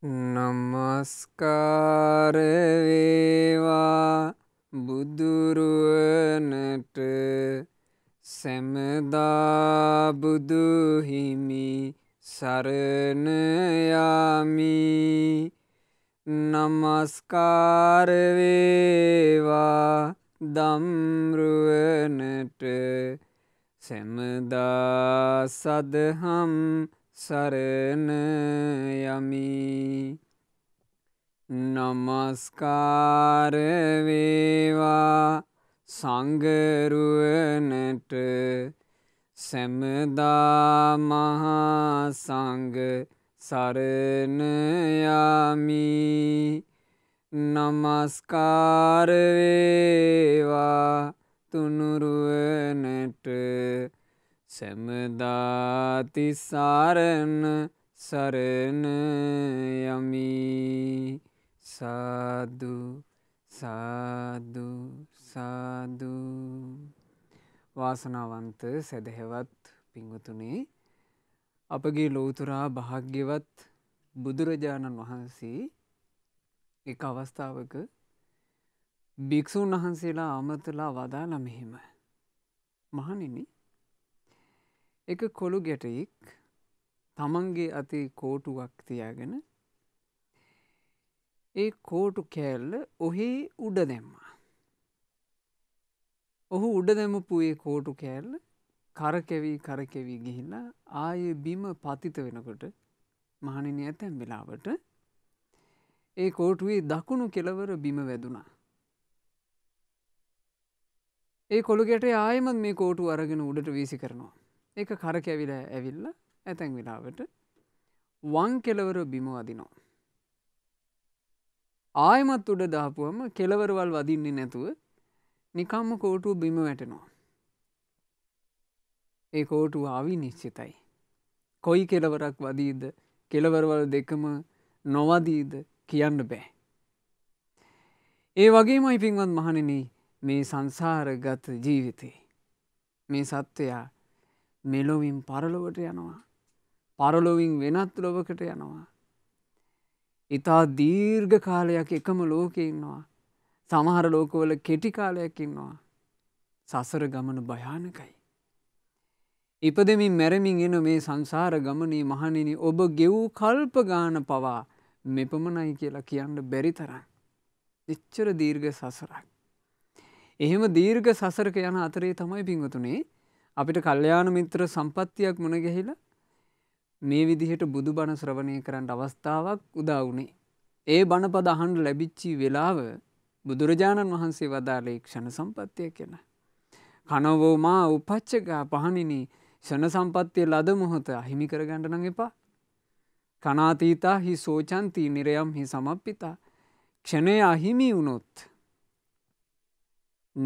නමස්කාරවේවා බුදුරුවනට සැමදාබුදුහිමි සරණයාමි නමස්කාරවේවා දම්රුවනට සැමදා සදහම් සරණ යමි නමස්කාර වේවා සංගරුවනට සැමදා මහා සංග සරණ යමි නමස්කාර වේවා තුනුරුවනට සැමදාතිසාරණ සරණ යමි සාදු සාදු සාදු වාසනාවන්ත සැදහෙවත් පිංවතුනේ අපගේ ලෝතුරා භාග්‍යවත් බුදුරජාණන් වහන්සේ එක අවස්ථාවක භික්‍ෂූන් වහන්සේලා අමතලා වදාළ මෙහෙම මහනිනි එක කොළු ගැටයෙක් තමන්ගේ අතේ කෝටුවක් තියාගෙන ඒ කෝටු කෑල්ල ඔහේ උඩ දැම්මා. ඔහු උඩ දැමපු ඒ කෝටු කෑල්ල කරකැවී කරකැවී ගිහිල්ලා ආය බිම පතිත වෙනකොට මහනිනි ඇතැම් වෙලාවට ඒ කෝටුවේ දකුණු කෙලවර බිම වැදුනා. ඒ කොළු ගැට ආයමත් මේ කෝටු අරගෙන උඩට වීසි කරනවා. ඒක කර කැවිල ඇවිල්ල ඇතැන් වෙලාවට වං කෙලවර බිම වදිනෝ. ආයමත් උඩ දාපුුවම කෙලවරවල් වදින්නේ නැතුව නිකම්ම කෝටු බිම වැටෙනවා. ඒ කෝටු ආවි නිශ්චිතයි. කොයි කෙලවරක් වදීද කෙලවරවල දෙකම නොවදීද කියන්න බෑ. ඒ වගේමයි පින්වත් මහණෙන මේ සංසාරගත ජීවිතේ. මේ සත්වයා මෙලොවින් පරලොවට යනවා. පරලොවින් වෙනත් ලොවකට යනවා. ඉතා දීර්ඝ කාලයක් එකම ලෝකඉන්නවා. සමහර ලෝකවල කෙටිකාලයක්කින්නවා. සසර ගමන භයානකයි. ඉපදමින් මැරමින් එන මේ සංසාර ගමනී මහනිනි ඔබ ගෙවූ කල්පගාන පවා මෙපමණයි කියලා කියන්න බැරි තරන්. එච්චර දීර්ඝ සසරක්. එහෙම දීර්ඝ සසරක යන අතරේ තමයි පිංවතුනේ අපිට කල්්‍යයාන මිත්‍ර සම්පත්තියක් මුණගැහිලා මේ විදිහට බුදු බණ ශ්‍රවණය කරන්න අවස්ථාවක් උදාවුණේ. ඒ බණපද අහන්ඩ ලැබිච්චි වෙලාව බුදුරජාණන් වහන්සේ වදාලේ ක්ෂණ සම්පත්තිය කෙන. කනවෝ මා උපච්චකා පහනිනි ෂණ සම්පත්තිය ලද මොහොත අහිමි කරගණඩ නඟ එපා. කනාතීතා හි සෝචන්තී නිරයම් හි සමප්පිතා ක්ෂණය අහිමි වුණොත්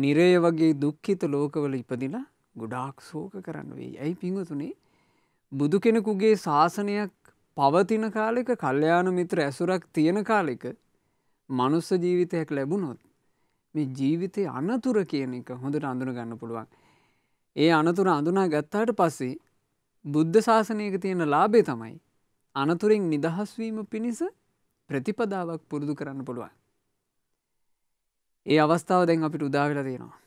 නිරය වගේ දුක්ඛිත ලෝකවල ඉපදිලා ගොඩාක් සෝක කරන්න වේ. ඇයි පිංහතුනේ බුදු කෙනෙකුගේ ශාසනයක් පවතින කාලෙක කල්්‍යයාන මිත්‍ර ඇසුරක් තියෙන කාලෙක මනුස්ස ජීවිතයක් ලැබුණොත් මේ ජීවිතය අනතුර කියන එක හොඳට අඳුන ගන්න පුළුවන්. ඒ අනතුර අඳුනා ගත්තාට පස්සේ බුද්ධ ශාසනයක තියෙන ලාබේ තමයි. අනතුරින් නිදහස්වීම පිණිස ප්‍රතිපදාවක් පුරුදු කරන්න පුළුවන්. ඒ අවස්ථාව දැන් අපිට උදාවෙලා තියෙනවා.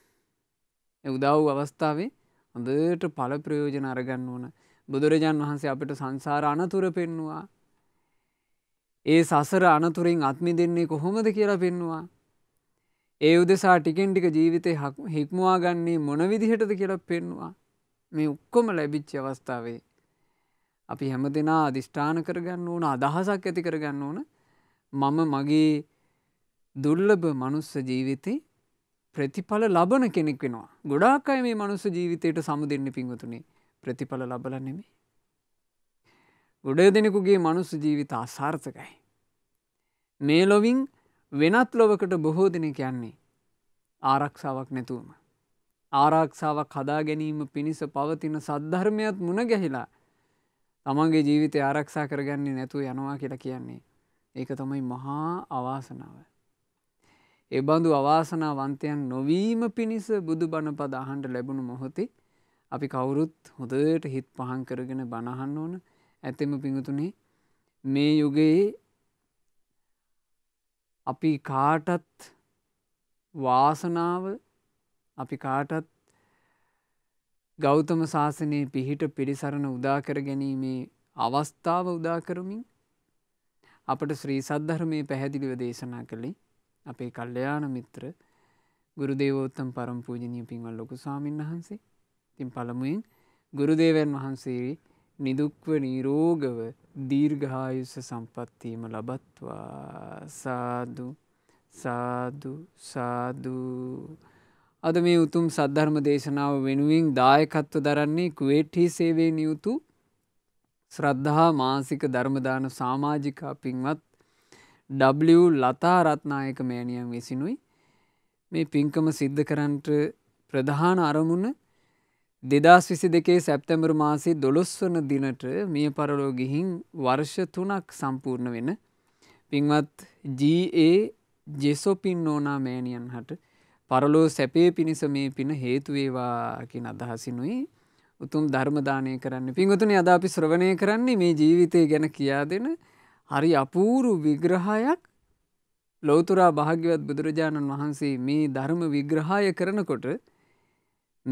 උදව් අවස්ථාවේ හොඳට පල ප්‍රයෝජන අරගන්න ඕන බුදුරජාන් වහන්සේ අපිට සංසාර අනතුර පෙන්නවා. ඒ සසර අනතුරින් අත්මි දෙන්නේ කොහොමද කියලා පෙන්නවා. ඒ උදෙසා ටිකෙන් ටික ජීවිතය හික්මවා ගන්නේ මොන විදිහටද කියලා පෙන්වා. මේ ඔක්කොම ලැබිච්ච අවස්ථාවේ. අපි හැම දෙනා අධිෂ්ඨාන කරගන්න ඕන අදහසක් ඇති කරගන්න ඕන මම මගේ දුර්ලභ මනුස්ස ජීවිතේ ප්‍රතිඵල ලබන කෙනෙක් වෙනවා. ගොඩාක් අය මේ මනුස්ස ජීවිතයට සමුදෙන්න පින්වතුනේ ප්‍රතිඵල ලබල නෙමේ. ගොඩ දෙනෙකුගේ මනුස්ස ජීවිත අසාර්ථකයි. මේ ලොවින් වෙනත් ලොවකට බොහෝ දෙනෙක යන්නේ ආරක්ෂාවක් නැතුවම. ආරක්ෂාවක් හදා ගැනීම පිණිස පවතින සද්ධර්මයත් මුණ ගැහිලා තමන්ගේ ජීවිතය ආරක්ෂා කරගන්නේ නැතුව යනවා කියලා කියන්නේ. ඒක තමයි මහා අවාසනාව. එබඳු අවාසනාවන්තයන් නොවීම පිණිස බුදු බණපද අහන්ට ලැබුණු මොහොතේ අපි කවුරුත් හොදට හිත් පහන් කරගෙන බණහන්න ඕන ඇතෙම පිඟුතුනේ මේ යුගයේ අපි කාටත් වාසනාව අපි කාටත් ගෞතම ශාසනයේ පිහිට පිළිසරණ උදාකර ගැනීමේ අවස්ථාව උදාකරමින් අපට ශ්‍රී සද්ධර්මය පැහැදිලිව දේශනා කළේ අපේ කල්්‍යයාන මිත්‍ර ගුරුදේවෝත්තම් පරම් පූජනය පින්වල් ලොකු සාමීන් වහන්සේ තින් පළමුුවෙන් ගුරුදේවන් වහන්සේ නිදුක්ව නීරෝගව දීර්ඝායුස සම්පත්වීම ලබත්වා සාදු සාදු සාදූ අද මේ උතුම් සද්ධර්ම දේශනාව වෙනුවෙන් දායකත්ව දරන්නේ කුවේට්හි සේවේ නියුතු ශ්‍රද්ධහා මාසික ධර්මදාන සාමාජිකා පින්වත් ඩ. ලතා රත්නායක මෑණියන් විසිනුයි මේ පින්කම සිද්ධ කරන්ට ප්‍රධාන අරමුණ දෙදස් විසි දෙකේ සැප්තැඹර් මාසේ දොළොස්වන දිනට මිය පරලෝ ගිහින් වර්ෂ තුනක් සම්පූර්ණ වෙන පින්වත් ජඒ ජෙසොපින් නෝනා මෑණියන් හට පරලෝ සැපේ පිණිස මේ පින හේතුවේවාකින් අදහසිනුයි උතුම් ධර්මදානය කරන්න පින්ගතුනි අද අපි ශ්‍රවණය කරන්නේ මේ ජීවිතය ගැන කියා දෙෙන හරි අපූරු විග්‍රහයක් ලෝතුරා භාග්‍යවත් බුදුරජාණන් වහන්සේ මේ ධර්ම විග්‍රහය කරනකොට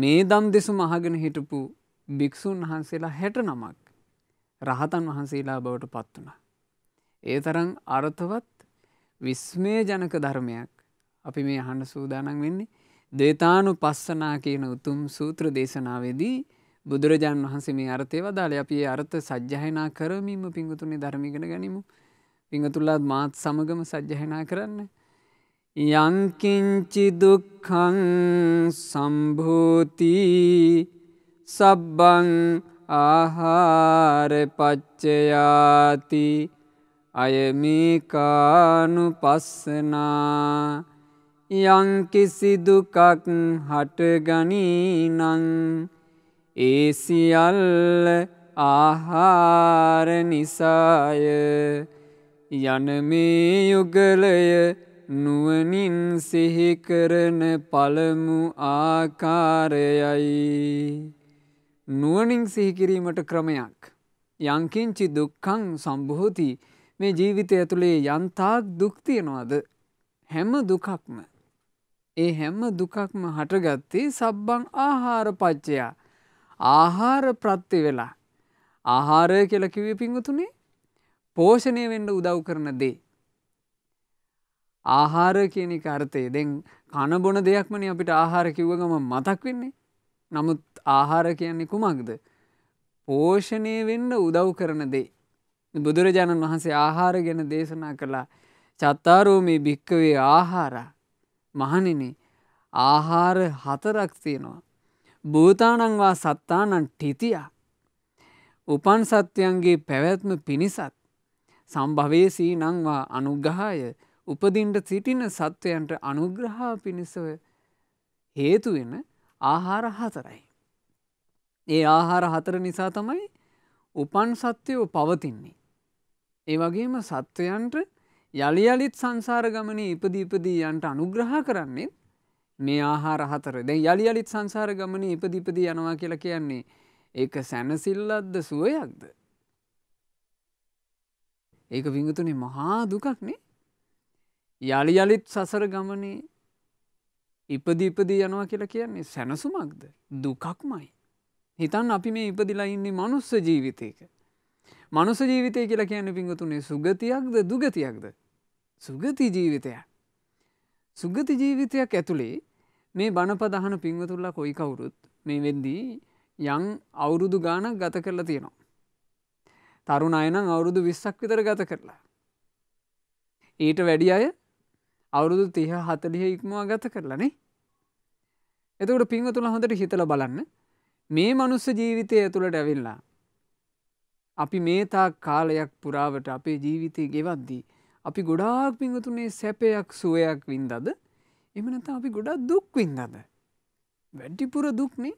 මේ දම් දෙසු මහගෙන හිටපු භික්‍ෂූන් වහන්සේලා හැට නමක් රහතන් වහන්සේලා බවට පත් වුණ. ඒ තරං අරථවත් විස්මය ජනක ධර්මයක් අපි මේ අහන්න සූදානන් වෙන්නේ දේතානු පස්සනා කියන උතුම් සූත්‍ර දේශනාවේදී බුදුරජාණන් වහන්සේ මේ අර්ථය වදාළ අපි අර්ථ සජ්‍යහනා කරමීම පිංගුතුනේ ධර්මිගෙන ගනිමු. පිංගතුල්ලාත් මාත් සමගම සජ්‍යහනා කරන්න. යංකින්චි දුක්කං සම්භූතිී සබ්බං ආහාර පච්චයාති අයමිකානු පස්සනා යංකිසි දුකක් හටගනී නං ඒ සියල්ල ආහාර නිසාය යන මේ යුගලය නුවනින් සිහිකරන පළමු ආකාරයයි. නුවනින් සිහිකිරීමට ක්‍රමයක්. යංකින්චි දුක්කං සම්බොහෝති මේ ජීවිතය ඇතුළේ යන්තාක් දුක්තියෙනවාද. හැම දුකක්ම. ඒ හැම දුකක්ම හටගත්තේ සබ්බං ආහාර පච්චයා ආහාර ප්‍රත්ති වෙලා. ආහාරය කියලා කිවේ පිංවතුනේ පෝෂණය වෙන්ඩ උදව් කරන දේ. ආහාර කියන එක අර්ථය දෙන් කණබොන දෙයක්මන අපිට ආහාර කිව්වගම මතක් වෙන්නේ. නමුත් ආහාර කියන්නේ කුමක්ද. පෝෂණය වෙන්න උදව් කරන දේ. බුදුරජාණන් වහන්සේ ආහාර ගැන දේශනා කළා චත්තාරෝමී භික්කවේ ආහාර මහනිනි ආහාර හතරක් තියෙනවා. භූතානංවා සත්තානන් ටිතියා. උපන් සත්‍යයන්ගේ පැවැත්ම පිණිසත්. සම්භවේසී නංවා අනුග්‍රහාය උපදින්ට සිටින සත්වයන්ට අනුග්‍රහා පිණිසව හේතුවෙන ආහාර හතරයි. ඒ ආහාර හතර නිසා තමයි උපන් සත්‍යයෝ පවතින්නේ. ඒ වගේම සත්වයන්ට යළි අලිත් සංසාර ගමනේ ඉපදීපදී යන්ට අනුග්‍රහ කරන්නේ මේ ආහාර හතර දැන් යළි අලිත් සංසාර ගමන ඉපදිපදි යනවා කියලා කියන්නේ ඒක සැනසිල්ලද්ද සුවයක්ද. ඒක විංගතුනේ මහා දුකක්නේ යළි යළිත් සසර ගමනේ ඉපදිපදී යනවා කියලා කියන්නේ සැනසුමක්ද දුකක්මයි. හිතන් අපි මේ ඉපදිලා ඉන්නේ මනුස්ස ජීවිතයක. මනුස ජීවිතය කියලා කියන්න පිංගතුනේ සුගතියක්ද දුගතියක්ද. සුගති ජීවිතයක්. සුගති ජීවිතයක් ඇතුළේ මේ බණපදහන පින්වතුල්ලා කොයි කවුරුත් මේ වෙද්දී යං අවුරුදු ගානක් ගත කරලා තියෙනවා. තරුණ අයනම් අවුරුදු විස්සක් විතර ගත කරලා. ඊට වැඩි අය අවුරුදු තිහ හතලිය ඉක්මවා ගත කරලනේ. එතකට පින්වතුළ හොඳට හිතල බලන්න මේ මනුස්ස ජීවිතය ඇතුළට ඇවිල්ලා. අපි මේතා කාලයක් පුරාවට අපේ ජීවිතය ගෙවද්දී අපි ගොඩාක් පිංගතුනේ සැපයක් සුවයක් වින්දද එමනත අපි ගොඩක් දුක් වින්දද. වැඩිපුර දුක්නේ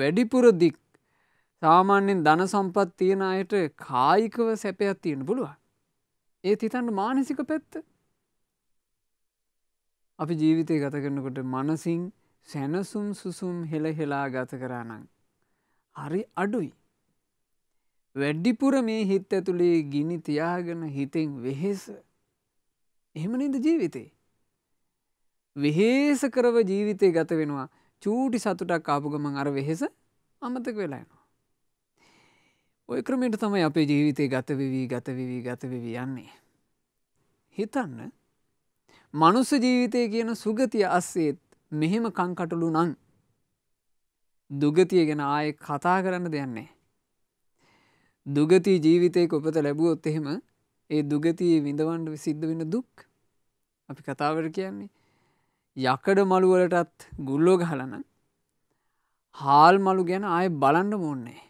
වැඩිපුර දික් සාමාන්‍යෙන් දන සම්පත් තියෙන අයට කායිකව සැපයක් තියෙන පුළුවන්. ඒ හිතන්න මානසික පැත්ත අපි ජීවිතය ගත කරනකොට මනසින් සැනසුම් සුසුම් හෙළහෙලා ගත කරානං. හරි අඩුයි. වැඩ්ඩිපුර මේ හිත් ඇතුළේ ගිනි තියාගෙන හිතෙන් වෙහෙස එහෙමනද ජීවිතේ. වෙහේස කරව ජීවිතය ගත වෙනවා චූටි සතුටක් ආපුගමන් අර වෙහෙස අමතක වෙලායනවා. ඔය ක්‍රමයට තමයි අපේ ජීවිතය ගතවිවී ගතවිවී ගතවිවී යන්නේ. හිතන්න මනුස්ස ජීවිතය කියන සුගතිය අස්සේත් මෙහෙම කංකටලු නං දුගතිය ගැන ආයෙ කතා කරන්න දෙයන්නේ. දුගති ජීවිතයක උපත ලැබුවොත් එහෙම ඒ දුගතියේ විඳවන්ඩ සිද්ධ වෙන දුක් අපි කතාවට කියන්නේ යකඩ මළුවලටත් ගුල්ලෝ ගහලන හාල් මළු ගැන ආය බලන්ඩ මොන්නේ.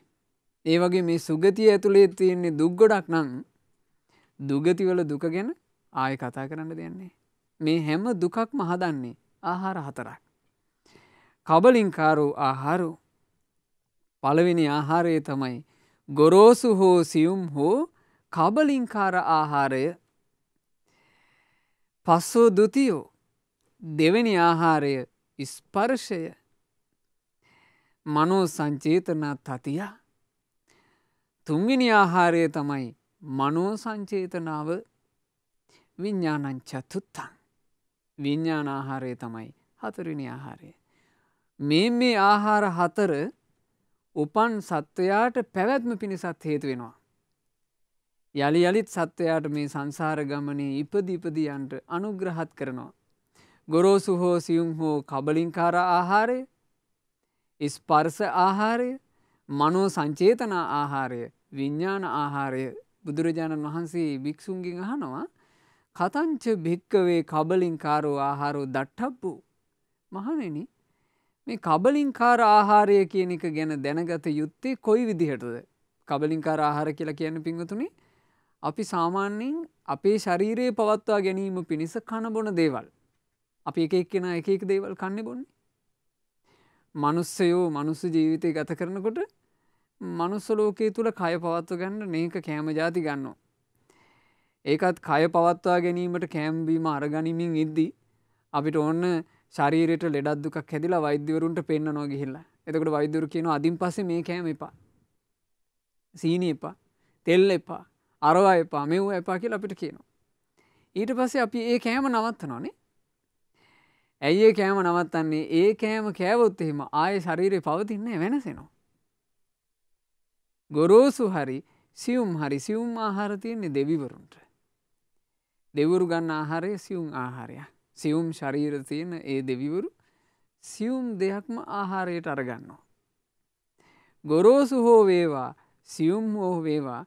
ඒ වගේ මේ සුගතිය ඇතුළේ තියෙන්නේ දුක්ගොඩක් නං දුගතිවල දුක ගැන ආය කතා කරන්න දෙන්නේ. මේ හැම දුකක් මහදන්නේ ආහාර හතරක්. කබලින්කාරෝ ආහාරු පළවෙනි ආහාරයේ තමයි ගොරෝසු හෝ සියුම් හෝ කබලින්කාර ආහාරය පස්සෝ දුතියෝ දෙවැනි ආහාරය ඉස්පර්ෂය මනෝ සංචේතනා තතියා තුන්ගිනි ආහාරය තමයි මනෝ සංචේතනාව විඤ්ඥානංචතුත්තන් විඤ්ඥාන ආහාරය තමයි හතුරිනි ආහාරය. මේ මේ ආහාර හතර උපන් සත්වයාට පැවැත්ම පිණිසත් හේතු වෙනවා. යළි යළිත් සත්වයාට මේ සංසාර ගමනේ ඉපදිපදියන්ට අනුග්‍රහත් කරනවා. ගොරෝසු හෝ සියුම් හෝ කබලින්කාර ආහාරය ඉස්පර්ස ආහාරය මනෝ සංචේතන ආහාරය විඤ්ඥාන ආහාරය බුදුරජාණන් වහන්සේ භික්‍ෂුන්ගෙන් අහනවා කතංච භික්කවේ කබලින් කාරෝ ආහාරෝ දට්ටප්පු මහනෙනි මේ කබලින්කාර ආහාරය කියන එක ගැන දැනගත යුත්තේ කොයි විදිහටද. කබලින්කාර ආහාර කියලා කියන්න පිංවතුනි අපි සාමාන්‍යයෙන් අපේ ශරීරයේ පවත්වා ගැනීම පිණිස කණබොන දේවල්. අපි එක එක්කෙන එක එක දේවල් කන්නෙ බොන්නේ. මනුස්සයෝ මනුස්ස ජීවිතය ගත කරනකොට මනුස්සලෝකයේ තුළ කය පවත්ව ගන්න නේක කෑම ජාති ගන්නවා. ඒකත් කය පවත්වා ගැනීමට කෑම්බීම අරගනිමින් ඉද්දී. අපිට ඔන්න ශරීරයට ලෙඩක්දුක් හැදිලා වෛද්‍යවරුන්ට පෙන්න්න නො ගිහිල්ලා එතකට වෛදුර කියන අධින් පසේ මේ කෑම එපා සීන එපා තෙල් එපා අරවා එපා මෙව් එපා කියල අපිට කියනවා. ඊට පස්සේ අපි ඒ කෑම නවත්ත නොනේ ඇයි ඒ කෑම නවත්තන්නේ ඒ කෑම කෑවොත් එහෙම ආය ශරීරය පවතින්නේ වෙනසෙනවා. ගොරෝසු හරි සියුම් හරි සියුම් ආහාරතියන්නේ දෙවිවරුන්ට. දෙවරු ගන්න ආහාරය සියුම් ආහාරයක්. සියුම් ශරීර තියෙන ඒ දෙවිවරු සියුම් දෙයක්ම ආහාරයට අරගන්නවා. ගොරෝසු හෝ වේවා සියුම් හෝ වේවා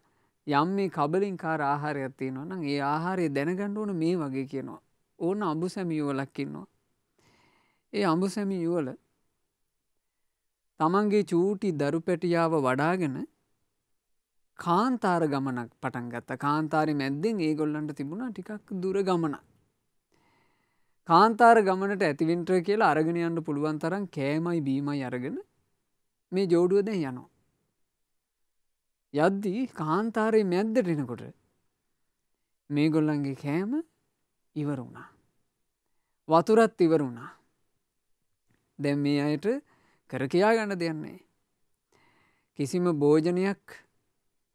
යම් මේ කබලින් කාර ආහාරයක් තියෙනවා නම් ඒ ආහාරය දැනගන්න ඕන මේ වගේ කියනවා. ඕන අඹු සැමි යුවලක්කින්නවා. ඒ අඹු සැමි යුවල තමන්ගේ චූටි දරු පැටියාව වඩාගෙන කාන්තාර ගමනක් පටන් ගත්ත කාන්තාරි මැද්දෙන් ඒගොල්ලන්ට තිබුණා ටිකක් දුර ගමනක්. කාන්තාර ගමනට ඇතිවින්ට්‍ර කියලා අරගෙන යන්න පුළුවන් තරම් කෑමයි බීමයි අරගෙන මේ ජෝඩුවද යනවා. යද්දී කාන්තාරයේ මැද්දටෙනකොට මේ ගොල්ලන්ගේ කෑම ඉවර වුණා. වතුරත් ඉවර වුණා. දැම් මේ අයට කරකයා ගන්න දෙන්නේ. කිසිම භෝජනයක්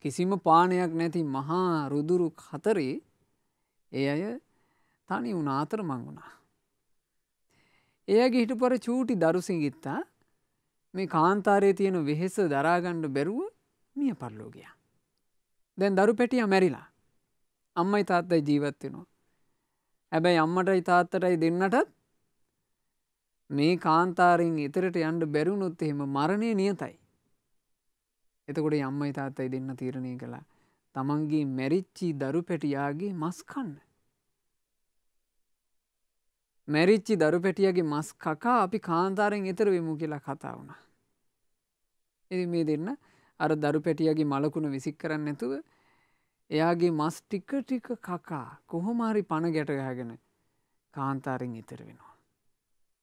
කිසිම පානයක් නැති මහා රුදුරු කතරේ ඒ අය තනි වුණ අතර මං වුණා. එය ගිහිට පොර චූටි දරුසිගිත්තා මේ කාන්තාරය තියෙන වෙහෙස දරාගණ්ඩ බැරුව මිය පරලෝගයා. දැන් දරු පැටිය මැරිලා. අම්මයි තාත්තයි ජීවත්වෙනවා. ඇබැයි අම්මටයි තාත්තටයි දෙන්නටත් මේ කාන්තාරෙන් ඉතරට යන්ඩ බැරුණුත් එහෙම මරණය නියතයි. එතකොට අම්මයි තාත්තයි දෙන්න තීරණය කළා තමන්ගේ මැරිච්චි දරු පැටියාගේ මස්කන්න. මැරිච්චි දරු පැටියගේ මස් කකා අපි කාන්තාරෙන් එතර වෙමු කියලා කතා වුණා. එති මේ දෙන්න අර දරු පැටියගේ මලකුණ විසික් කරන්න නැතුව එයාගේ මස් ටික ටික කකා කොහොමහරි පණ ගැටගහගෙන කාන්තාරෙන් ඉතර වෙනවා.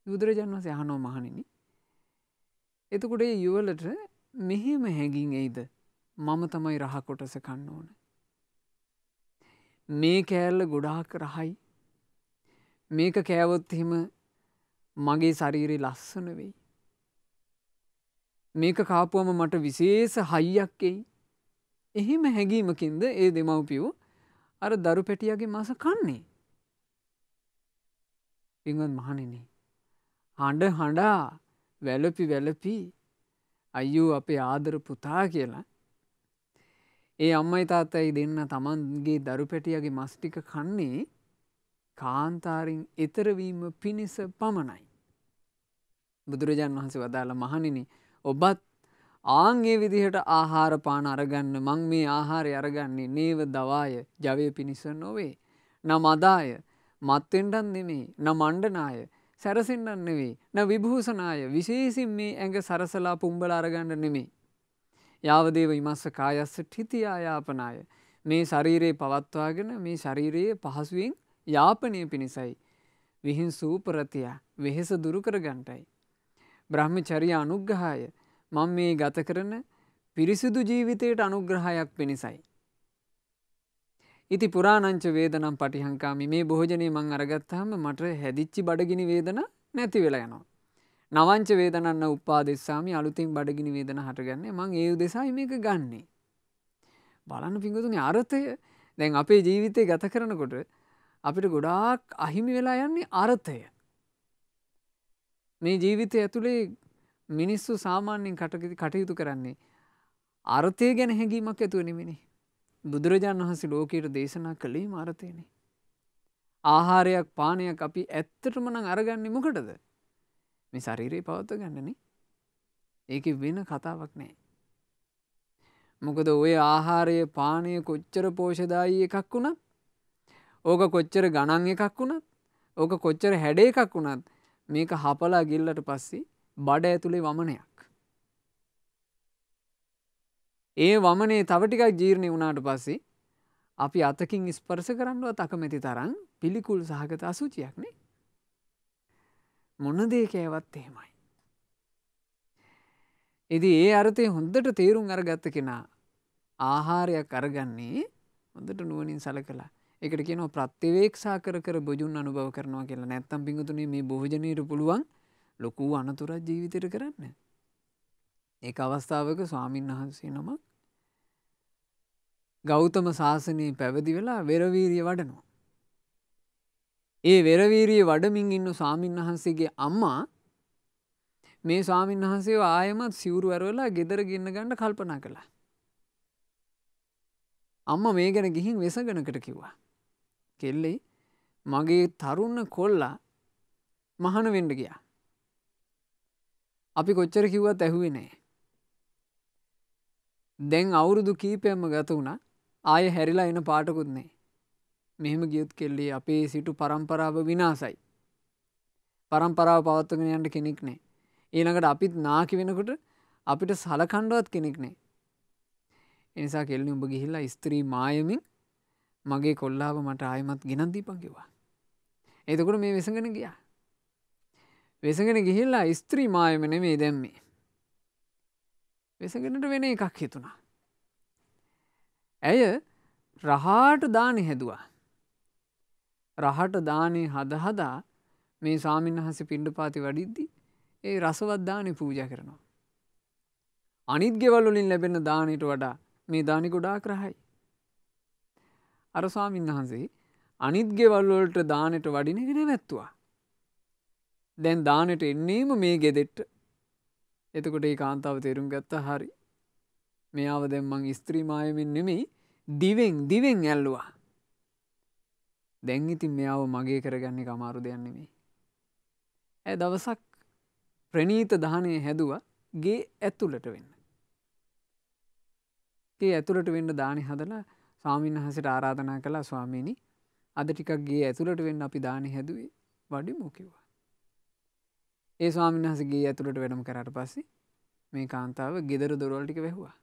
බුදුරජන් වස යහනෝ මහණනි. එතකොට ඒ යුවලට මෙහෙම හැඟින් එයිද මම තමයි රහ කොටස කන්න ඕන. මේ කෑල්ල ගොඩාක් රහයි මේක කෑවොත් හිම මගේ ශරීරය ලස්සන වෙයි. මේක කාපුවම මට විශේෂ හයියක්කෙයි. එහෙම හැඟීමකින්ද ඒ දෙමව්පියූ අර දරු පැටියගේ මස කන්නේ. පින්වත් මහනෙනේ. හඬ හඬා වැලපි වැලපි අයෝ අපේ ආදර පුතා කියලා. ඒ අම්මයි තාත්තයි දෙන්න තමන්ගේ දරු පැටියගේ මස්ටික කන්නේ කාන්තාරින් එතරවීම පිණිස පමණයි. බුදුරජාන් වහන්සේ වදාළ මහනිනි ඔබත් ආංගේ විදිහට ආහාරපාන අරගන්න මං මේ ආහාරය අරගන්නේ නේව දවාය ජවය පිණිස නොවේ. නම් අදාය මත්වෙන්ටන් දෙමේ නම් අණ්ඩනාය සැරසින්නන් නෙවේ න විභූසනාය විශේසින් මේ ඇඟ සරසලා පුම්බල අරගන්න නෙමේ. යාවදේව ඉමස්ස කායස්ස ටිතියායාපනාය මේ ශරීරයේ පවත්වාගෙන මේ ශරීරයේ පහසුවෙන් යාපනය පිණිසයි විහිංසූපරතියා වෙහෙස දුරුකරගන්ටයි. බ්‍රහ්මචරිය අනුග්‍රහාය මං මේ ගත කරන පිරිසිදු ජීවිතයට අනුග්‍රහයක් පිණිසයි. ඉති පුරාණංච වේදනම් පටිහංකාමි මේ භෝජනය මං අරගත්තාම මට හැදිච්චි බඩගිනි වේදන නැති වෙලා යනවා. නවංච වේදනන්න උපාදෙස්සාමි අලුතින් බඩගිනි වේදන හටගන්න මං ඒ දෙසයි මේක ගන්නේ. බලන්න පිංගතුනි අරථය දැන් අපේ ජීවිතය ගත කරනකොට අපිට ගොඩාක් අහිමි වෙලා යන්නේ අර්ථය. මේ ජීවිතය ඇතුළේ මිනිස්සු සාමාන්‍යෙන් කටයුතු කරන්නේ. අර්ථය ගැන හැඟීමක් ඇතුව නිමිනි. බුදුරජාණන් වහන්සේ ලෝකයට දේශනා කළේ මාර්ථයනේ. ආහාරයක් පානයක් අපි ඇත්තටම නම් අරගන්නේ මොකටද මේ ශරීරයේ පවත්ව ගන්නන ඒක වෙන කතාවක් නෑ. මොකද ඔය ආහාරය පානය කොච්චර පෝෂදායි එකක් වුණත් ඕක කොච්චර ගණන් එකක් වුණත් ඕක කොච්චර හැඩේ එකක් වුණත් මේක හපලා ගිල්ලට පස්සේ බඩ ඇතුළේ වමනයක්. ඒ වමනේ තවටිකක් ජීර්ණය වුණාට පස්සේ අපි අතකින් ස්පර්ස කරන්නුව තකමැති තරන් පිළිකුල් සහගත අසුචියක්නේ. මොනදේකෑවත් එහෙමයි. එදි ඒ අරතේ හොඳට තේරුම් අරගත්ත කෙනා ආහාරයක් අරගන්නේ හොඳට නුවනින් සල කලා එකට කියනව ප්‍රත්්‍යවේක්ෂා කර කර බොජුන් අනුභව කරනවා කියලා නැත්තම් පිඟතුනේ මේ භෝජනයට පුළුවන් ලොකූ අනතුරත් ජීවිතයට කරන්න. ඒ අවස්ථාවක ස්වාමීන් වහන්සේ නමක් ගෞතම ශාසනයේ පැවදි වෙලා වෙරවීරිය වඩනවා. ඒ වෙරවීරිය වඩමින් ඉන්න ස්වාමීන් වහන්සේගේ අම්මා මේ ස්වාමීන් වහන්සේ ආයමත් සිවුරු ඇරවලා ගෙදර ගන්න ගණඩ කල්පනා කළා. අම්ම මේ ගැන ගිහින් වෙසගෙනකට කිව්වා. කෙල්ලෙයි මගේ තරුන්න කොල්ලා මහන වෙන්ඩ ගියා. අපි කොච්චර කිව්වත් ඇහුවේ නෑ. දැන් අවුරුදු කීපයම ගත වුණ ආය හැරිලා එන පාටකුත්නේ. මෙහෙම ගියුත් කෙල්ලේ අපේ සිටු පරම්පරාව විනාසයි. පරම්පරාව පවත්වගෙන යන්ට කෙනෙක් නෑ. ඒනකට අපිත් නාකි වෙනකොට අපිට සලකණ්ඩුවත් කෙනෙක් නෑ. එනිසා කෙල්ලි උඹ ගිහිල්ලා ස්ත්‍රී මායමින් මගේ කොල්ලාව මට ආයමත් ගෙනන්දීපන් කිවා. එතකොට මේ වෙසගෙන ගියා. වෙසගෙන ගිහිල්ලා ස්ත්‍රී මායමන මේ දැම්මේ. වෙසගෙනට වෙන එකක් හිතුණා. ඇය රහාට දානෙ හැදවා. රහට දානේ හදහදා මේ සාමින්හස පිණ්ඩ පාති වඩිද්දි ඒ රසවත්දානය පූජ කරනවා. අනිත් ගෙවල්ලොලින් ලැබෙන දානයට වඩා මේ දානෙ ගොඩා කරහයි. අරස්වාමීන් වහන්සේ අනිත්ගෙවල්වලට දානට වඩිනගෙන වැැත්තුවා. දැන් දානට එන්නේම මේ ගෙදෙට්ට එතකොට ඒ කාන්තාව තේරුම් ගත්ත හරි මෙයාව දැම්මං ස්ත්‍රීමායමෙන් නෙමෙයි දිවෙන් දිවෙන් ඇල්ලවා දැන් ඉතින් මෙයාව මගේ කරගන්නේ කමාරු දෙයන්නෙමේ. ඇ දවසක් ප්‍රනීත දහනය හැදුව ගේ ඇතුළට වෙන්න. ඒ ඇතුළට වෙන්න දානි හදලා ස්වාමීන් වහසට ආරාධනා කලා ස්වාමීණි අද ටිකක්ගේ ඇතුළට වෙන්න අපි දානය හැදුවේ වඩි මෝකිවා. ඒ ස්වාමීන් වහසගේ ඇතුළට වැඩම කරට පස්සේ මේ කාන්තාව ගෙදර දොරල්ටික වැැහවා.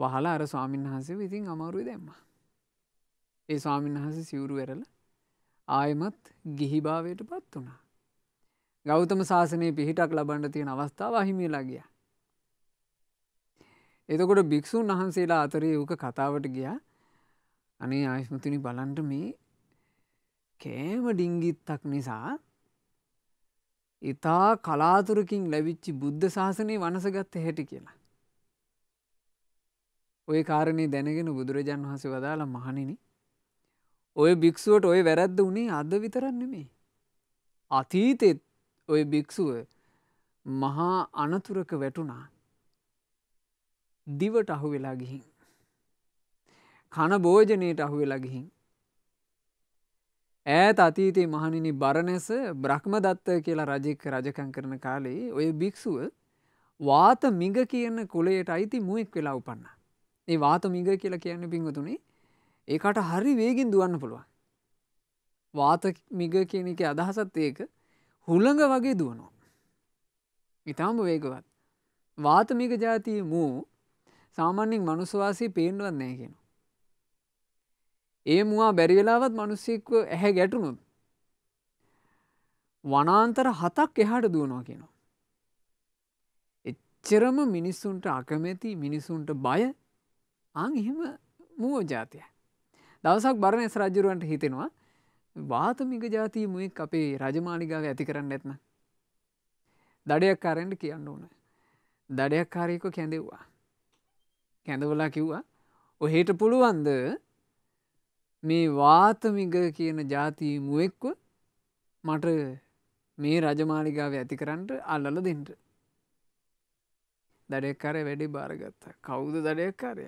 වහලා අර ස්වාමීන් වහන්සේ විතින් අමරුව දැම්මා. ඒ ස්වාමීන් වහස සිවුරු වෙරල ආයමත් ගිහිභාවයට පත් වනා. ගෞතම ශාසනයේ පිහිටක් ලබන්ඩ තියෙන අවස්ථාව අහිමියලා ගියා. එතකොට භික්‍ෂූන් වහන්සේලා අතරේ ඕක කතාවට ගියා අනේ ආයශ්මතිනි බලන්ට මේ කෑම ඩිංගිත්තක් නිසා ඉතා කලාතුරකින් ලැවිච්චි බුද්ධ ශාසනය වනසගත්ත හැටි කියලා. ඔය කාරණය දැනගෙන බුදුරජාන් වහසේ වදාළ මහනිනි ඔය භික්‍ෂුවට ඔය වැරැද්ද වනේ අද විතරන්න මේ. අතීතෙත් ඔය භික්‍ෂුව මහා අනතුරක වැටුනා දිවට අහු වෙලා ගිහින්. කන භෝජනයට අහු වෙලා ගිහින්. ඈත අතීතයේ මහනිනි බරණැස බ්‍රහ්මදත්ත කියලා රජෙක් රජකම් කරන කාලේ ඔය භික්‍ෂුව වාත මිග කියන කුලයට අයිති මුවෙක් වෙලා උපන්න. ඒ වාත මිග කියලා කියන්න පින්වතුනේ ඒකට හරි වේගින් දුවන්න පුළුවන්. වාත මිග කියන එක අදහසත් ඒක හුළඟ වගේ දුවනවා. ඉතාම වේගවත්. වාතමික ජාතිය මූ සාමාන්‍යෙන් මනුස්වාසී පේෙන්ඩුවත් නෑ කියෙන. ඒ මවා බැරිවෙලාවත් මනුස්සෙක්ව ඇහැ ගැටුණුත් වනාන්තර හතක් එහාට දුවනවා කියනවා. එච්චරම මිනිස්සුන්ට අකමැති මිනිසුන්ට බය අං එහෙම මුව ජාතිය. දවසක් බරණස් රජරුවන්ට හිතෙනවා වාතමික ජාතිය මුවෙක් අපේ රජමාලිගාව ඇති කරන්න ඇත්න. දඩයක් කාරෙන්ට කියන්න ඕන. දඩයක් කාරයෙකු කැඳෙව්වා. කැඳවලා කිව්වා ඔහෙට පුළුවන්ද මේ වාතමිග කියන ජාතිය මුවෙක්ව මට මේ රජමාලිගාව ඇති කරන්නට අල්ලල දෙන්ට. දඩයක්කාරය වැඩි බාරගත්තා කවුද දඩයක්කාරය.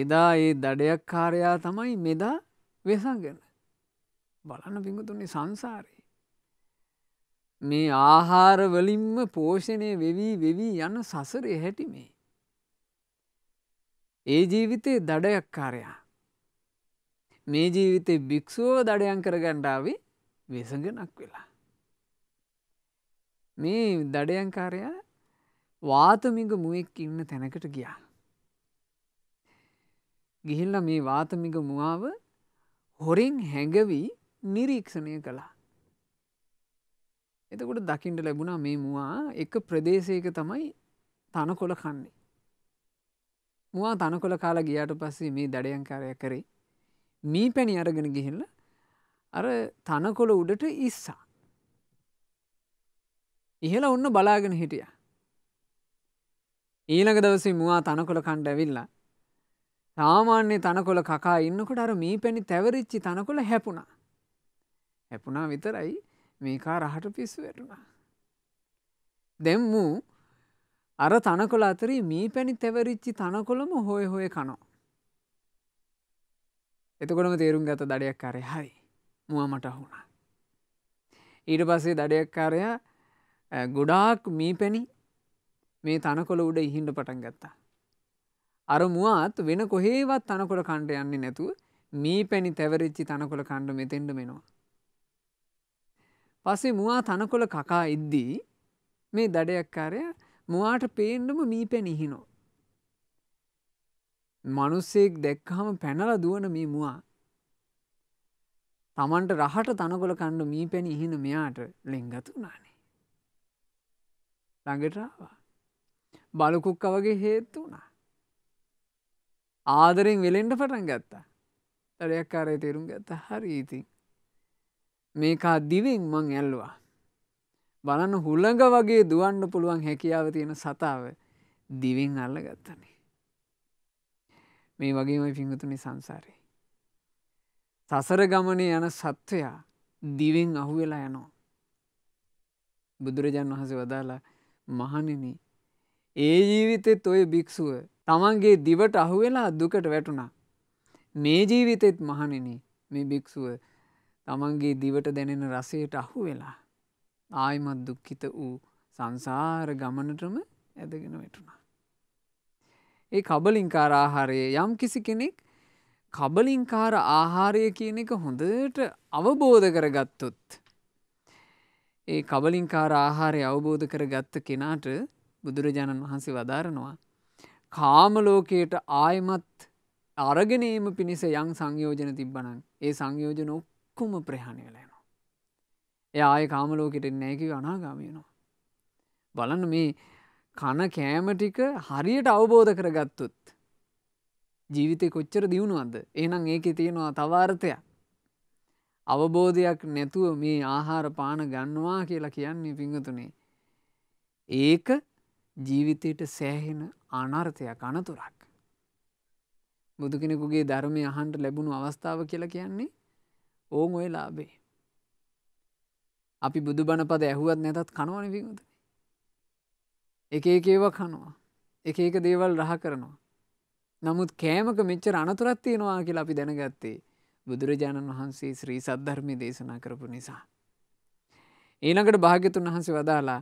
එදා ඒ දඩයක් කාරයා තමයි මෙදා වෙසගෙන. බලන්න පිඟතුන්නේ සංසාරයේ. මේ ආහාරවලින්ම පෝෂණය වෙවී වෙවී යන්න සසරය හැටි මේ. ඒ ජීවිතයේ දඩයක්කාරයා. මේ ජීවිතේ භික්‍ෂුවෝ දඩයන් කර ගණ්ඩාවේ වෙසඟනක් වෙලා. මේ දඩයන්කාරයා වාතමික මුවෙක් ඉන්න තැනකට ගියා. ගිහිල්ල මේ වාතමික මුවාව හොරින් හැඟවී නිරීක්ෂණය කළා. එතකොට දකිින්ට ලැබුණා මේ මවා එක ප්‍රදේශයක තමයි තනකොළ කන්නේ. මවා තනකොළ කාලා ගියාට පස්සේ මේ දඩයංකාරය කරේ මී පැණි අරගෙන ගිහිල්ල අර තනකොළ උඩට ඉස්සා. ඉහල ඔන්න බලාගෙන හිටිය. ඊළඟ දවසේ මවා තනකොළ කණ්ඩ ඇවිල්ලා සාමාන්‍ය තනකොළ කකා ඉන්නකොට අර මී පැණි තැවරිච්චි තනකොළ හැපුණා. හැපුණා විතරයි මේකා රහට පිස්සු වැටුණා. දැම්මූ අර තනකොළ අතරේ මී පැණි තැවරිච්චි තනකොළම හොය හොය කනෝ. එතකොටම තේරුම් ගත දඩයක් කරය හරි මුව මට හුණා. ඊට පස්සේ දඩයක්කාරයා ගොඩාක් මී පැණි මේ තනකොළ උඩ ඉහින්ට පටන් ගත්තා. අර මුවත් වෙන කොහේවත් තනකොට කණ්ඩ යන්නේ නැතුව මී පැණි තැවරච්චි තනකොළ කණ්ඩ මෙතෙන්ට මෙෙනවා. පස්සේ මුවා තනකොළ කකා ඉද්දී මේ දඩයක්කාරයා මවාට පේන්ඩම මී පැනිහිනෝ. මනුස්සෙක් දැක්කහම පැනල දුවන මේ මවා. තමන්ට රහට තනකොල කණ්ඩ මී පැණි ඉහින මෙයාට ලෙංගතු නානේ. රඟටවා. බලකුක්ක වගේ හේත්තු වුණා. ආදරෙන් වෙලෙන්ට පටන් ගත්තා. තරයක් කාරය තේරුම් ගත්ත හරි ඉතින්. මේකා දිවෙන් මං ඇල්වා. බලන්න හුළඟ වගේ දුවන්න පුළුවන් හැකියාව තියෙන සතාව දිවෙන් අල්ල ගත්තනේ. මේ වගේම පිංගතුනි සංසාරය. සසර ගමනේ යන සත්වයා දිවෙන් අහුවෙලා යනවා. බුදුරජාන් වහස වදාලා මහනෙන ඒ ජීවිතෙත් ඔය භික්‍ෂුව තමන්ගේ දිවට අහුවෙලා දුකට වැටුණා. මේ ජීවිතෙත් මහනෙන මේ භික්‍ෂුව තමන්ගේ දිවට දැනෙන රසයට අහු වෙලා ආයිමත් දුක්කිත වූ සංසාර ගමනටම ඇදගෙන වැටුණා. ඒ කබලින්කාර ආහාරයේ යම් කිසි කෙනෙක් කබලින්කාර ආහාරය කියන එක හොඳට අවබෝධ කරගත්තොත්. ඒ කබලින්කාර ආහාරය අවබෝධ කර ගත්ත කෙනාට බුදුරජාණන් වහන්සේ වදාරනවා. කාමලෝකයට ආයමත් අරගෙනීම පිණිස යං සංයෝජන තිබ්බනන් ඒ සංයෝජන ඔක්කුම ප්‍රහණය වෙලා. එය ආය කාමලෝකෙටෙන්නේ නැකි අනාගාමයනවා. බලන්න මේ කන කෑමටික හරියට අවබෝධ කරගත්තුත්. ජීවිතය කොච්චර දියුණුවන්ද ඒනම් ඒක තියෙනවා තවාර්ථයක්. අවබෝධයක් නැතුව මේ ආහාර පාන ගන්නවා කියලා කියන්නේ පිංහතුනේ. ඒක ජීවිතයට සෑහෙන අනර්ථයක් අනතුරක්. බුදු කෙනෙකුගේ ධර්මය අහන්ට ලැබුණු අවස්ථාව කියලා කියන්නේ ඕන් ඔය ලාබේ. අපි බුදු බණපද ඇහුවත් නැතත් කනවන පිකුද. එක ඒකේව කනවා. එක ඒක දේවල් රහ කරනවා. නමුත් කෑමක මෙච්චර අනතුරත් තියෙනවා කියලා අපි දැනගත්තේ බුදුරජාණන් වහන්සේ ශ්‍රී සද්ධර්මය දේශනා කරපු නිසා. ඊනකට භාග්‍යතුන් වහන්සේ වදාලා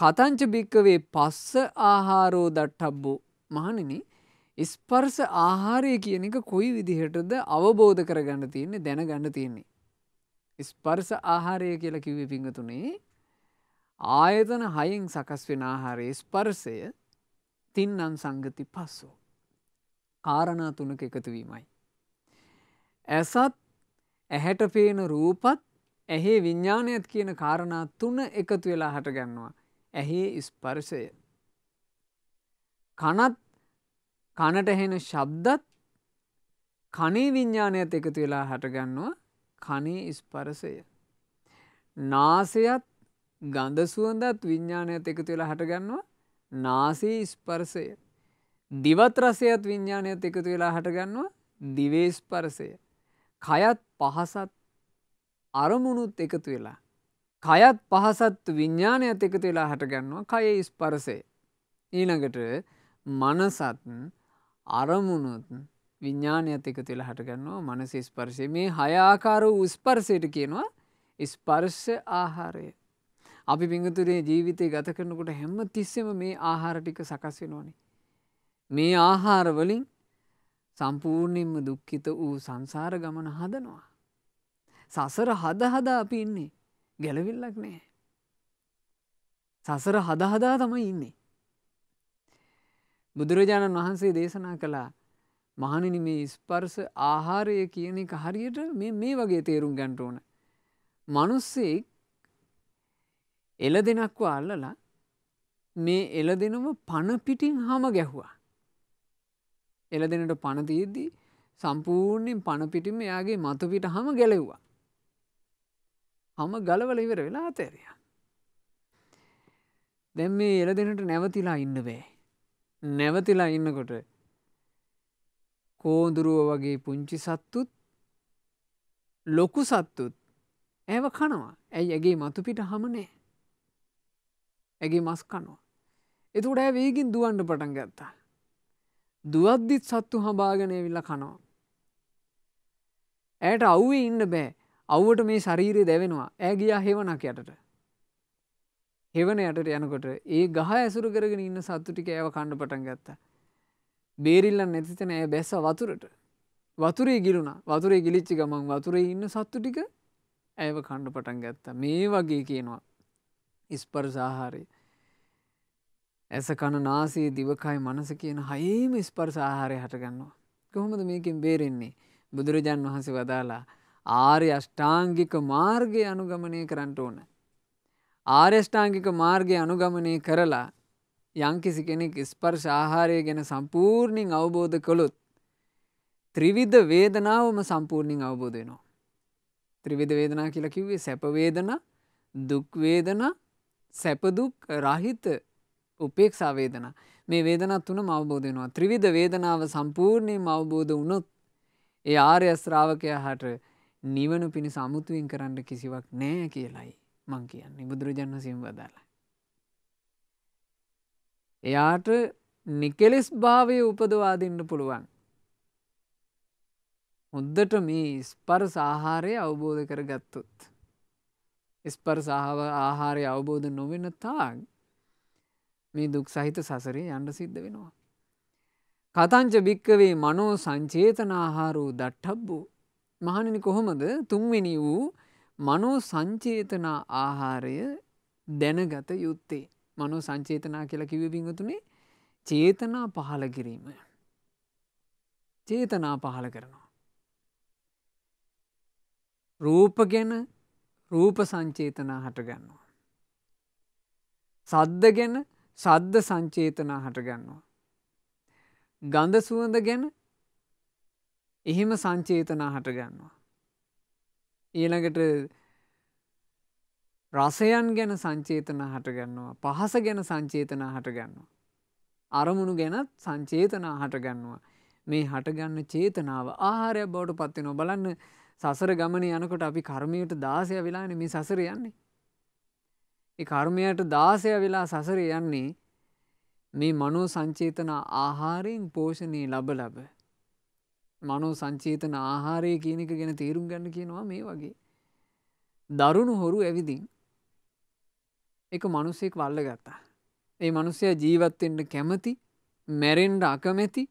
කතංච භික්කවේ පස්ස ආහාරෝ දට්ටබ්බෝ මහනිනි ඉස්පර්ස ආහාරය කියන එක කොයි විදිහටද අවබෝධ කරගන්න තියෙන්නේ දැනගන්න තියෙන්නේ. ස්පර්ස ආහාරය කියලා කිව්වේ පිංහතුනේ ආයතන හයිෙන් සකස් වෙන ආහාරයේ ස්පර්සය තින්නන් සංගති පස්සෝ. කාරණා තුනක එකතුවීමයි. ඇසත් ඇහැට පේන රූපත් ඇහේ විඤ්ඥානයත් කියන කාරණා තුන එකතු වෙලා හට ගන්නවා. ඇහේ ස්පර්සය. කනත් කනට එහෙන ශබ්දත් කනේ විඤ්ඥානයත් එකතු වෙලා හටගන්නවා කනේ ස්පරසය. නාසයත් ගඳ සුවඳත් විඤ්ඥානයත් එකතු වෙලා හටගන්නවා නාසී ස්පර්සය. දිවත් රසයත් විඤ්ඥානයත් එකතු වෙලා හටගන්නවා දිවේස්පරසය. කයත් පහසත් අරමුණුත් එකතු වෙලා. කයත් පහසත් විඤ්ඥානයත් එකතු වෙලා හටගන්නවා කය ස්පරසය. ඊළඟට මනසත් අරමුණුත් විඤ්ඥානයත් එක තුළ හටගන්නවා මනස ස්පර්ශය මේ හයාකාර වූ ස්පර්සයට කියනවා ස්පර්ශ ආහාරය. අපි පිංගතුරේ ජීවිතය ගත කරනකොට හැම තිස්සෙම මේ ආහාර ටික සකස් වෙනෝනි. මේ ආහාරවලින් සම්පූර්ණයෙන්ම දුක්ඛිත වූ සංසාර ගමන හදනවා. සසර හද හදා අපි ඉන්නේ ගැලවිල්ලක් නෑ. සසර හදහදා තමයි ඉන්නේ. බුදුරජාණන් වහන්සේ දේශනා කළා මහණනි මේ ස්පර්ස ආහාරය කියන එක හරියට මේ වගේ තේරුම් ගැන්ට ඕන. මනුස්සෙක් එල දෙනක්ව අල්ලලා මේ එල දෙනම පණපිටින් හම ගැහ්වා. එල දෙනට පණතියද්දී සම්පූර්ණයෙන් පණපිටිම එයාගේ මතුපිට හම ගැලෙව්වා. හම ගලවල ඉවර වෙලා අතේරය. දැම් මේ එල දෙනට නැවතිලා ඉන්න බෑ. නැවතිලා ඉන්නකොට කෝඳුරුව වගේ පුංචි සත්තුත් ලොකු සත්තුත් ඇව කනවා ඇයි ඇගේ මතුපිට හමනේ ඇගේ මස් කනවා. එතුට ඇ වේගින් දුවන්ඩ පටන් ගත්තා. දුවද්දිත් සත්තු හබාගනය විල්ල කනවා. ඇයට අව්වේ ඉන්න බෑ අව්වට මේ ශරීරය දැවෙනවා ඇගියා හෙවනක් යටට. හෙවන යටට යනකොට ඒ ගහ ඇසුරු කරගෙන ඉන්න සත්තු ටික ඇව කණ්ඩ පටන් ගත්තා. බේරිල්ලන් නැතිතන ඇය බැස වතුරට වතුරේ ගිලුණා වතුරේ ගිලිච්චි ගමන් වතුරේ ඉන්න සත්තු ටික ඇව කණ්ඩ පටන් ගත්ත මේ වගේ කියනවා ඉස්පර් සාහාරය ඇස කණ නාසේ දිවකයි මනස කියන හයේම ඉස්පර් සාහාරය හටගන්නවා කොහොමද මේකින් බේරෙන්නේ බුදුරජාන් වහන්සේ වදාලා ආර්ය අෂ්ටාංගික මාර්ගය අනුගමනය කරන්නට ඕන ආර්යෂ්ටාංගික මාර්ගය අනුගමනය කරලා යංකිසි කෙනෙක් ස්පර්ශ ආහාරය ගැන සම්පූර්ණින් අවබෝධ කළොත් ත්‍රිවිධ වේදනාවම සම්පූර්ණින් අවබෝධ වෙනවා. ත්‍රිවිධ වේදනා කියලා කිව්වේ සැපවේදන දුක්වේදන සැපදුක් රහිත උපේක්ෂා වේදන මේ වේදනත් තුනම අවබෝධ වෙනවා ත්‍රිවිධ වේදනාව සම්පූර්ණයෙන් අවබෝධ වුණොත් ඒ ආර්ය ශ්‍රාවකයා හට නිවන පිණි සමුතුවෙන් කරන්න කිසිවක් නෑ කියලයි මං කියන්නේ බුදුරජාණන් සිම් වදාලා එයාට නිකෙලෙස් භාවය උපදවාදින්න පුළුවන්. මුද්දට මේ ස්පර් සාහාරය අවබෝධ කර ගත්තුත්. ස්පර් සාහව ආහාරය අවබෝධ නොවෙන තාක් මේ දුක් සහිත සසරේ යන්ඩ සිද්ධ වෙනවා. කතංච භික්කවේ මනෝ සංචේතන ආහාරූ දට්ටබ්බූ මහණනි කොහොමද තුන්වෙනි වූ මනෝ සංචේතනා ආහාරය දැනගත යුත්තේ. මනෝ සංචේතනා කියලා කිව පිංහතුනේ චේතනා පහල කිරීම. චේතනා පහල කරනවා. රූප ගැන රූප සංචේතනා හටගන්නවා. සද්ද ගැන සද්ද සංචේතනා හටගන්නවා. ගඳ සුවඳ ගැන එහෙම සංචේතනා හටගන්නවා. ඊළඟට රසයන් ගැන සංචේතන හටගන්නවා. පහස ගැන සංචේතන හටගන්නවා. අරමුණු ගැනත් සංචේතනා හටගන්නවා. මේ හටගන්න චේතනාව ආහාරයක් බවට පත්වෙනවා බලන්න සසර ගමන යනකොට අපි කර්මයට දාසය වෙලාන මේ සසර යන්නේ. ඒ කර්මයට දාසය වෙලා සසර යන්නේ මේ මනෝ සංචේතන ආහාරයෙන් පෝෂණී ලබ ලබ. මනෝ සංචේතන ආහාරය කියනක ගැන තේරුම් ගන්න කියනවා මේ වගේ. දරුණු හොරු ඇවිදින් එක මනුස්සයෙක් වල්ල ගත්තා. ඒ මනුස්සය ජීවත්තෙන්ට කැමති මැරෙන්ඩ අකමැති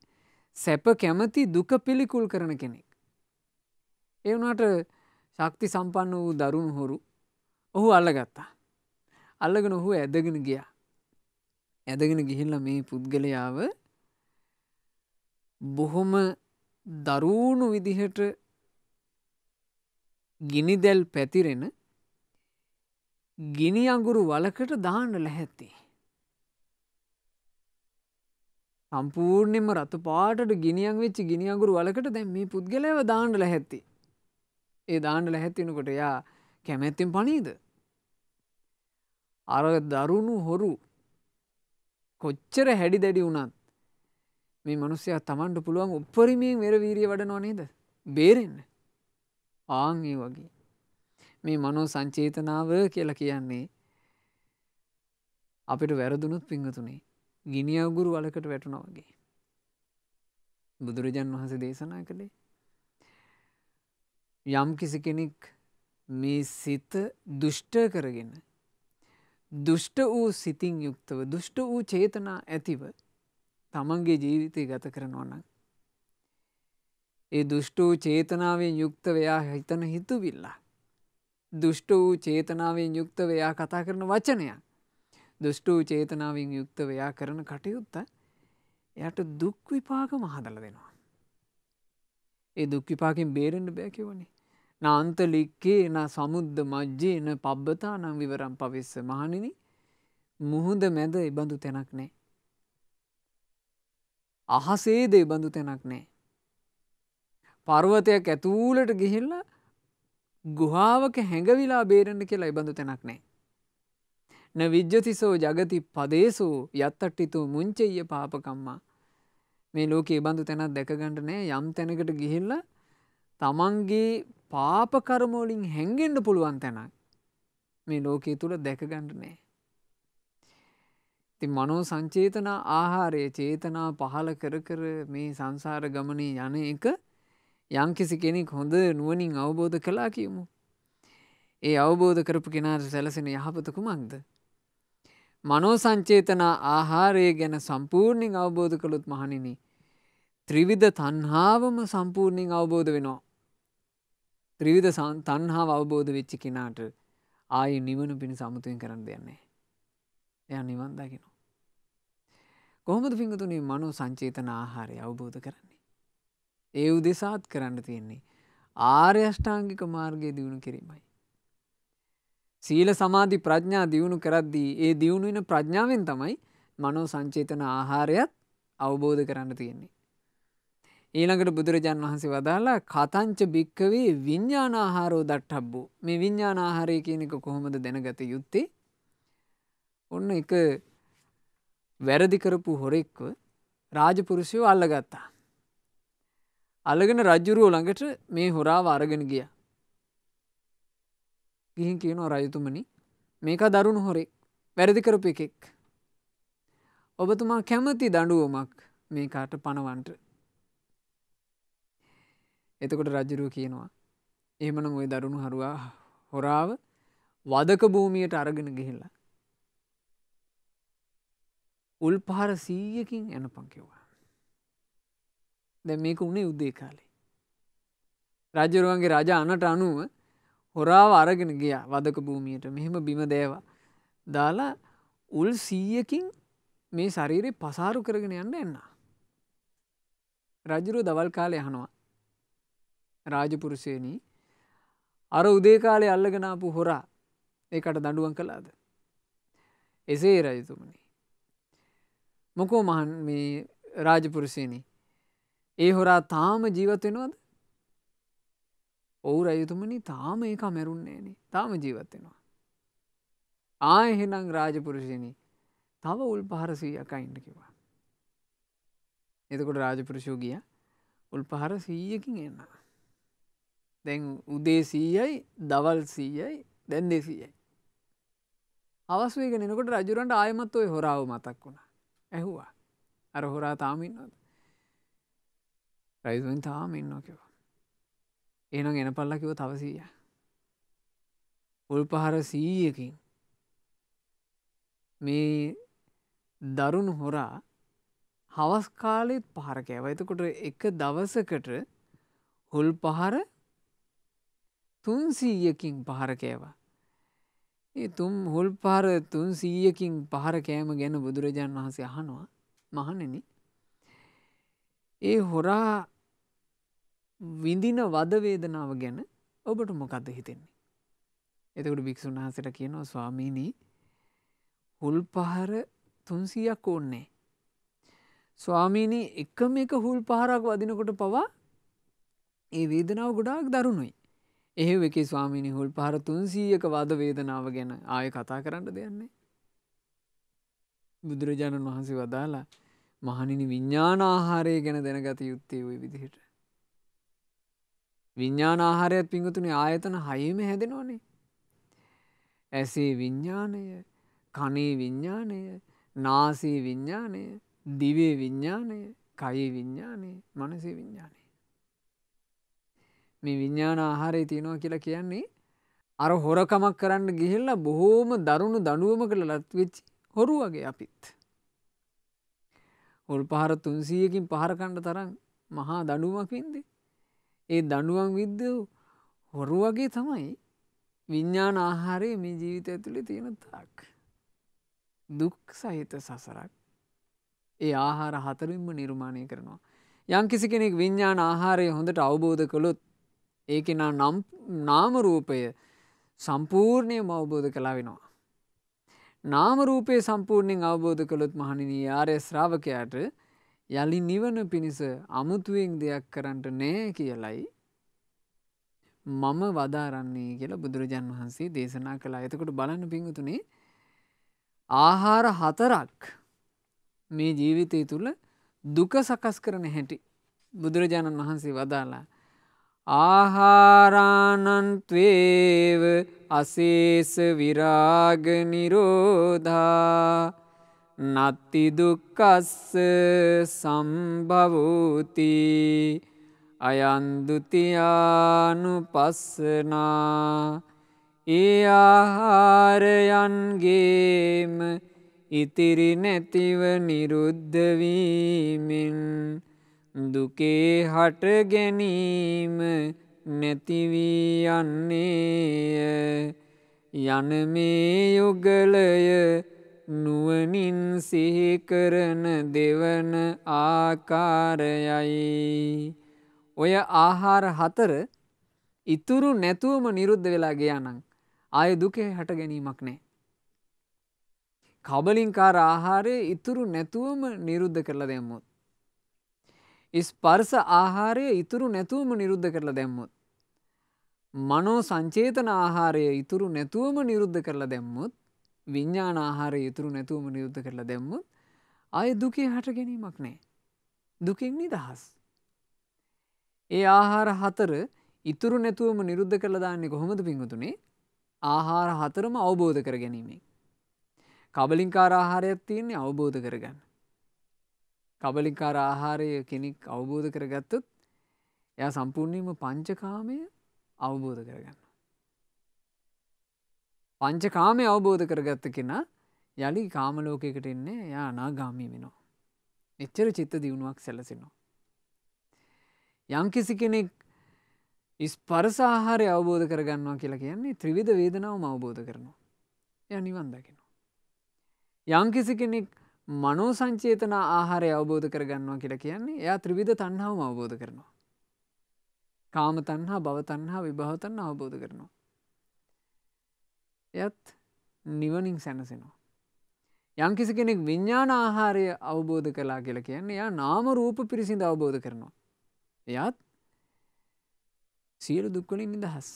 සැප කැමති දුක පිළිකුල් කරන කෙනෙක්. ඒ වුණට ශක්ති සම්පන්න වූ දරුණු හොරු ඔහු අල්ලගත්තා. අල්ලගෙන ඔහු ඇදගෙන ගියා. ඇදගෙන ගිහිල්ල මේ පුද්ගලයාව බොහොම දරුණු විදිහට ගිනිදැල් පැතිරෙන ගිනි අඟුරු වලකට දාන්න ලැහැත්ති. සම්පූර්ණයෙන්ම රතු පාටට ගිනියන් වෙච්ච ගිනියගුරු වලකට දැන් මේ පුද්ගලව දාණ්ඩ ලැහැත්ති. ඒ දාණ්ඩ ලැහැත්තිනකොට යා කැමැත්තෙන් පනීද. අර දරුණු හොරු කොච්චර හැඩි දැඩි වුණත් මේ මනුස්්‍යයා තමන්ට පුළුවන් උපරිමයෙන් වෙර වීරිය වඩනවා නේද බේරෙන්න ආං ඒ වගේ මේ මනෝ සංචේතනාව කියලා කියන්නේ අපිට වැරදුනුත් පිංහතුනේ ගිනි අවගුරු වලකට වැටුණ වගේ. බුදුරජන් වහස දේශනා කළේ. යම් කිසි කෙනෙක් මේ සිත දුෂ්ට කරගෙන. දුෂ්ට වූ සිතින් යුක්තව දුෂ්ට වූ චේතනා ඇතිව තමන්ගේ ජීවිතය ගත කරනවනම්. ඒ දුෂ්ට වූ චේතනාවෙන් යුක්ත වයා හිතන හිතුවිල්ලා. දුෂ්ට වූ චේතනාවෙන් යුක්ත වයා කතා කරන වචනයක්. දුෂ්ට වූ චේතනාවෙන් යුක්ත වයා කරන කටයුත්ත එයට දුක් විපාක මහදල දෙනවා. ඒ දුක් විපාකෙන් බේරෙන්ට බෑකිවනේ. නාන්ත ලික්කේ එන සමුද්ද මජ්ජේ එන පබ්බතා නම් විවරම් පවිස්ස මහනිනි මුහුද මැද එබඳු තැනක් නෑ. අහසේද එබඳු තැනක් නෑ. පර්වතයක් ඇතුූලට ගිහිල්ලා ගුහාාවක හැඟවිලා බේරන්න කියලා එබඳු තැනක් නෑ. න විද්්‍යතිසෝ ජගති පදේසූ යත්තට්ටිතු මුංචෙය පාපකම්මා මේ ලෝක ඒබඳු තැනත් දැකගන්නට නෑ යම් තැනකට ගිහිල්ල තමන්ගේ පාපකරමෝලින් හැන්ගෙන්ඩ පුළුවන් තැනක් මේ ලෝකයේ තුළ දැකගන්නට නෑ. ති මනෝ සංචේතනා ආහාරය චේතනා පහල කර කර මේ සංසාර ගමනේ යන එක යම්කිසි කෙනෙක් හොඳ නුවනින් අවබෝධ කලා කියමු. ඒ අවබෝධ කරපු කෙනාට සැලසෙන යහපත කුමක්ද. මනෝ සංචේතනා ආහාරය ගැන සම්පූර්ණින් අවබෝධ කළොත් මහනිනි. ත්‍රිවිධ තන්හාාවම සම්පූර්ණින් අවබෝධ වෙනවා. ත්‍රිවිධ තන්හාාව අවබෝධ වෙච්චි කෙනාට ආය නිවනු පිණි සමුතුවෙන් කරන්න දෙන්නේ. එය නිවන් දකිනවා. කොහොමද පිංගතුනේ මනෝ සංචේතන ආහාරය අවබෝධ කරන්නේ. ඒ උදෙසාත් කරන්න තියෙන්නේ. ආර්යෂ්ඨාංගික මාර්ගය දියුණු කිරීමයි. සීල සමාධි ප්‍රඥා දියුණු කරද්දී ඒ දියුණු වෙන ප්‍රඥාවෙන් තමයි මනෝ සංචේතන ආහාරයත් අවබෝධ කරන්න තියෙන්නේ. ඊළඟට බුදුරජාන් වහන්සේ වදාලා කතංච භික්කවේ විඤ්ඥාන ආහාරෝ දට්ටබ්බෝ මේ විඤ්ඥාන ආහාරය කියනක කොහොමද දෙනගත යුත්තේ ඔන්න එක වැරදිකරපු හොරෙක්ව රාජපුරුෂයෝ අල්ලගත්තා. අලගෙන රජ්ජුරුව ළඟට මේ හොරාව අරගෙන ගිය. ගිහින් කියනෝ රජතුමනි මේක දරුණු හොරෙක් වැරදිකරපු එකෙක්. ඔබතුමා කැමති දඩුවමක් මේකාට පණවන්ට. එතකොට රජරුව කියනවා. එහමන ඔය දරුණු හරුවා හොරාව වදක භූමියට අරගෙන ගිහිල්ලා. උල් පහර සීයකින් එන පංකිවවා. දැ මේක උනේ යුද්ධය කාලේ. රජරුවන්ගේ රජ අනට අනුව හොරාව අරගෙන ගියා වදක භූමියයට මෙහෙම බිම දේවා. දාලා උල් සීයකින් මේ ශරීරය පසාරු කරගෙන යන්න එන්න. රජුරු දවල් කාලය යහනවා. රාජපුරුසයනී අර උදේකාලය අල්ලගෙනාපු හොරා ඒකට දඩුවන් කලාද. එසේ රජතුමනි. මොකෝ මහන් මේ රාජපුරුසයනී ඒ හොරා තාම ජීවත් වෙනවද ඔවු රජතුමනි තාම ඒක මැරුන්නේන තාම ජීවත් වෙනවා ආයහෙනම් රාජපුරුෂණි තව උල් පහරසීයක ඉන්න කිවා එතකොට රාජපුරුෂෝ ගිය උල් පහර සීයකින් එන්න දැන් උදේසීයයි දවල් සීයයි දැන් දෙසීයයි අවස්වේගෙනකොට රජුරන්ට ආයමත් ඔය හොරාව මතක් වුණා ඇහුවා අර හොරා තාමින්නද රයිස්වන් තාම ඉන්න කිව ඒනම් එන පල්ලා කිව තවසීය උල් පහර සීයකින් මේ දරුණු හොරා හවස් කාලෙත් පහරකෑව එතකොට එක දවසකට හොල් පහර තුන්සීයකින් පහරකෑවා. ඒ තුම් හොල් පාර තුන්සීයකින් පහරකෑම ගැන බුදුරජාණන් වහන්සේ අහනවා මහනෙන ඒ හොරා විඳින වදවේදනාව ගැන ඔබට මොකක්ද හිතෙන්නේ. එතකට භික්‍ෂුන් වහසට කියනවා ස්වාමීණී හුල් පහර තුන්සියක් ඕන්නේ. ස්වාමීණී එකම එක හුල් පහරක් වදිනකොට පවා ඒ වේදනාව ගොඩාක් දරුණුයි. එහෙ එක ස්වාමීනි හුල් පහර තුන්සීයක වද වේදනාව ගැන ආය කතා කරන්න දෙයන්නේ. බුදුරජාණන් වහන්සේ වදාලා මහනිනි විඤ්ඥාන ආහාරය ගැන දැනගත යුත්තේ ඔය විදිහට. විඤ්ඥාන ආහාරයත් පිංගතුන ආයතන හයම හැදෙනවනේ. ඇසේ විඤ්ඥානය කනේ විඤ්ඥානය නාසී විඤ්ඥානය දිවේ විඤ්ඥානය කයේ විඤ්ඥානය මනසේ විඤ්ඥානය. මේ විඤ්ඥාන ආහාරය තියෙනවා කියලා කියන්නේ අර හොරකමක් කරන්න ගිහිල්ලා බොහෝම දරුණු දඩුවමකට ලත්වෙච්චි හොරු වගේ අපිත්. හොල් පහර තුන්සීයකින් පහරකණ්ඩ තරම් මහා දඩුවමක් වින්දේ ඒ දඩුවන් විද්ධ හොරු වගේ තමයි විඤ්ඥාන ආහාරය මේ ජීවිත ඇතුළි තියෙන තාක්. දුක් සහිත සසරක් ඒ ආහාර හතරින්ම නිර්මාණය කරනවා. යම් කිසි කෙනෙක් විඤ්ඥාන ආහාරය හොඳට අවබෝධ කළොත් ඒකෙනා නම් නාමරූපය සම්පූර්ණයම අවබෝධ කලා වෙනවා. නාමරූපය සම්පූර්ණයෙන් අවබෝධ කළොත් මහනිනී ආරය ශ්‍රාවකයාට යළි නිවන පිණිස අමුතුවෙන් දෙයක් කරන්නට නෑ කියලයි මම වදාරන්නේ කියලා බුදුරජාන් වහන්සේ දේශනා කලා එතකොට බලන්න පිංගතුනේ ආහාර හතරක් මේ ජීවිතය තුළ දුක සකස් කරන හැටි බුදුරජාණන් වහන්සේ වදාලා ආහාරානන්ත්වේව අසේස විරාග නිරෝධා නත්තිදුක්කස්ස සම්භවූති අයන්දුතියානු පස්සනා ඒ ආහාරයන්ගේම ඉතිරි නැතිව නිරුද්ධවීමෙන් දුකේ හට ගැනීම නැතිවී යන්නේය යන මේ යුගලය නුවනින් සිහිකරන දෙවන ආකාරයයි. ඔය ආහාර හතර ඉතුරු නැතුවම නිරුද්ධ වෙලා ගයානං. ආය දුකේ හට ගැනීමක් නෑ. කබලින්කාර ආහාරය ඉතුරු නැතුවම නිරුද්ධ කරලා දැම්මුත්. ස්පර්ස ආහාරය ඉතුරු නැතුවම නිරුද්ධ කරලා දැම්මුත්. මනෝ සංචේතන ආහාරය ඉතුරු නැතුවම නිරුද්ධ කරලා දැම්මුත් විඤ්ඥාන ආහාර ඉතුරු නැතුවම නියුද්ධ කරලා දැම්මුත් අය දුකේ හට ගැනීමක් නෑ. දුකින් නිදහස්. ඒ ආහාර හතර ඉතුරු නැතුවම නිරුද්ධ කරලා දාන්නේ කොහොමද පිංහතුනේ ආහාර හතරම අවබෝධ කර ගැනීමෙන්. කබලින්කාර ආහාරයක් තියන්නේ අවබෝධ කරගන්න. කබලින්කාර ආහාරය කෙනෙක් අවබෝධ කරගත්තොත් එය සම්පූර්ණයම පංචකාමය අවබෝධ කරගන්න. පංචකාමය අවබෝධ කරගත්ත කෙනා යළි කාමලෝකයකට එන්නේ යා නාගාමී වෙනවා. එච්චර චිත්ත දියුණුවක් සැලසෙනවා. යම්කිසි කෙනෙක් ස්පරසාහාරය අවබෝධ කරගන්නවා කියලා කියන්නේ ත්‍රිවිධ වේදනාව අවබෝධ කරනවා. ය නිවන් දකිනවා. යම්කිසි කෙනෙක් මනෝ සංචේතන ආහාරය අවබෝධ කරගන්නවා කියලා කියන්නේ එයා ත්‍රිවිධ තන්හාාව අවබෝධ කරනවා. කාම තන්හා භවතන්හා විභාවතන්න අවබෝධ කරනවා. එයත් නිවනින් සැනසෙනවා. යංකිසි කෙනෙක් විඤ්ඥාන ආහාරය අවබෝධ කලා කියල කියන්නේ එයා නාම රූප පිරිසිඳ අවබෝධ කරනවා. එයත් සියලු දුක්වලින් නිදහස්.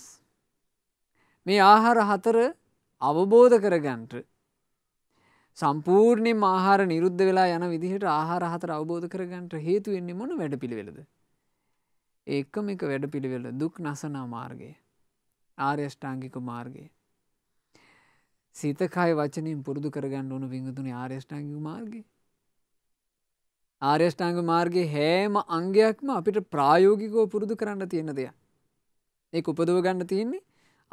මේ ආහාර හතර අවබෝධ කරගන්ට සම්පූර්ණය ආහාර නිරුද්ධ වෙලා යන විදිහට ආහාර හතර අවබෝධ කරගන්ට හේතුවෙන්නේ මොන වැඩ පිළිවෙලද. ඒක්කම එක වැඩ පිළිවෙල දුක් නසනා මාර්ගය ආර්යෂ්ඨාංගික මාර්ගය සිතකය වචනින් පුරුදු කරගන්න ඕනු පිංගතුනි ආර්යෂ්ඨාංග මාර්ගය. ආර්යෂ්ඨාංග මාර්ගයේ හෑම අංගයක්ම අපිට ප්‍රායෝගිකව පුරුදු කරන්න තියෙන දෙයක්. ඒ උපදව ගන්න තියෙන්නේ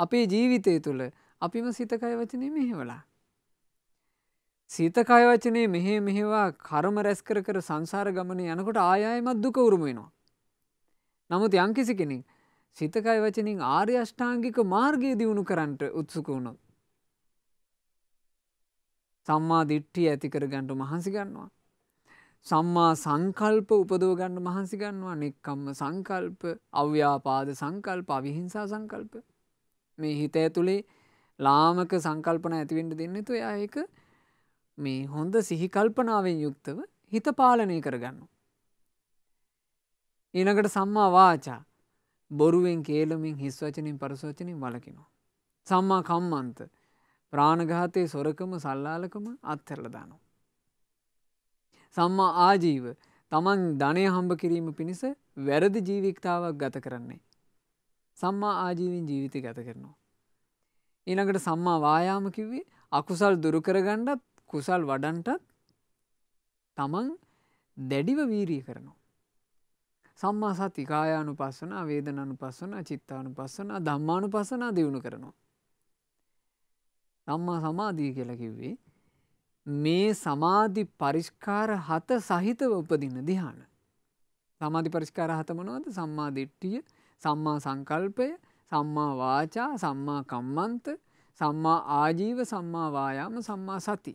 අපේ ජීවිතය තුළ අපිම සිතකය වචනය මෙහෙවලා. සීතකය වචනේ මෙහෙ මෙහෙවා කරම රැස් කර කර සංසාර ගමන යනකොට ආයායමත් දුක උරුමෙනවා. නමුත් යම්කිසි කෙනෙක් සිතකය වචනින් ආර්ය අෂ්ඨාංගික මාර්ගය දියුණු කරන්නට උත්සුක වුණොත්. සම්මා දිට්ඨිය ඇතිකරගන්නට මහන්සිගන්නවා. සම්මා සංකල්ප උපදෝගන්න මහන්සිගන්නවා නෙක්කම්ම සංකල්ප අව්‍යාපාද සංකල්ප අවිහිංසා සංකල්ප මේ හිත ඇතුළේ ලාමක සංකල්පන ඇතිවෙන්ට දෙන්නතු යඒක මේ හොඳ සිහිකල්පනාවෙන් යුක්තව හිත පාලනය කරගන්න. ඊනකට සම්මා වාචා බොරුවෙන් කේලමින් හිස්වචනින් පරසෝචනින් වලකිනවා. සම්මා කම්මන්ත ප්‍රාණඝාතය සොරකම සල්ලාලකම අත්හැරලදානවා. සම්මා ආජීව තමන් ධනය හම්බ කිරීම පිණිස වැරදි ජීවික්තාවක් ගත කරන්නේ. සම්මා ආජීවින් ජීවිත ගත කරනවා. ඊනකට සම්මා වායාම කිව්වේ අකුසල් දුරුකරගණ්ඩත් කුසල් වඩන්ටත් තමන් දැඩිව වීරී කරනවා. සම්මා සතිකායානු පස්සන වේදනනු පස්සන චිත්තානු පස්සන ධම්මානු පසනා දියුණු කරනවා. සම්මා සමාධී කියලා කිව්වේ මේ සමාධි පරිෂ්කාර හත සහිතව උපදින දිහාන. සමාධි පරිෂ්කාර හතමනවද සම්මාධිට්ටිය සම්මා සංකල්පය සම්මා වාචා සම්මා කම්මන්ත සම්මා ආජීව සම්මාවායාම සම්මා සති.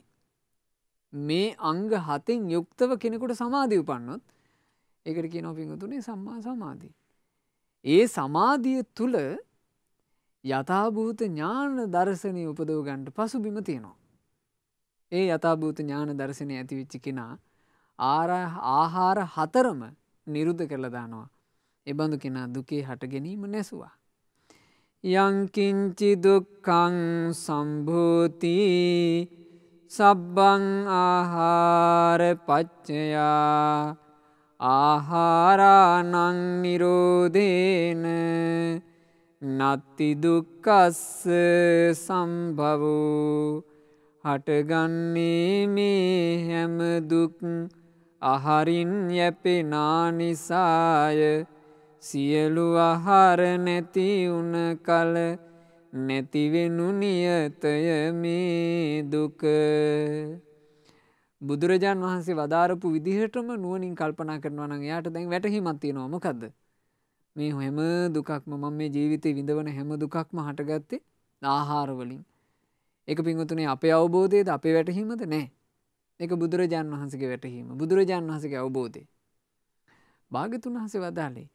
මේ අංග හතෙන් යුක්තව කෙනෙකුට සමාධී උපන්නොත් ඒකට කියන පිංහතුනේ සම්මා සමාධී. ඒ සමාධිය තුළ යථභූත ඥාන දර්ශනය උපදව ගන්නට පසු බිම තියෙනවා. ඒ යථභූත ඥාන දර්ශනය ඇතිවිච්චි කෙනා ආහාර හතරම නිරුද්ධ කරලදානවා. එබඳු කෙනා දුකේ හට ගැනීම නැසවා. යංකින්චි දුක්කං සම්භූතිී සබ්බං ආහාර පච්චයා ආහාරානං නිරෝධේන නත්තිදුක්කස්ස සම්භවූ හටගන්නේ මේ හැම දුක් අහරින් යැපෙනානිසාය සියලු අහර නැතිවුන කල නැතිවෙනු නියතය මේ දුක බුදුරජාන් වහන්සේ වදාරපු විදිහටම නුවනින් කල්පනා කරනවන යාට දැන් වැටහිමත්තිනොමකද මේ හැම දුකක්ම මම මේ ජීවිතය විඳවන හැම දුකක්ම හටගත්තේ ආහාරවලින්. එක පින්වතුනේ අපේ අවබෝධයද අපේ වැටහීමද නෑ. එක බුදුරජාන් වහන්සගේ වැටහීම බුදුරජාන් වහසගේ අවබෝධය. භාගතුන් වහසේ වදාලේ.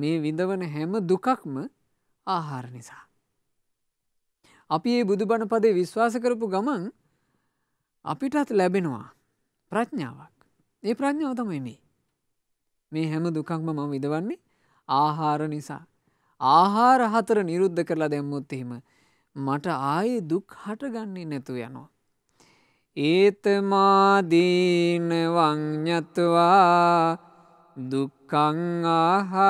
මේ විඳවන හැම දුකක්ම ආහාර නිසා. අපි ඒ බුදු බණපදේ විශ්වාස කරපු ගමන් අපිටත් ලැබෙනවා ප්‍රඥාවක්. ඒ ප්‍රඥාව තමයි මේ. මේ හැම දුකක්ම මම විදවන්නේ ආහාර නිසා. ආහාර හතර නිරුද්ධ කරලා දැම්මුත් එහෙම මට ආයේ දුක් හටගන්නේ නැතු යනවා. ඒතමාදීන වංඥත්වා දුක්කං ආහාරපච්චයා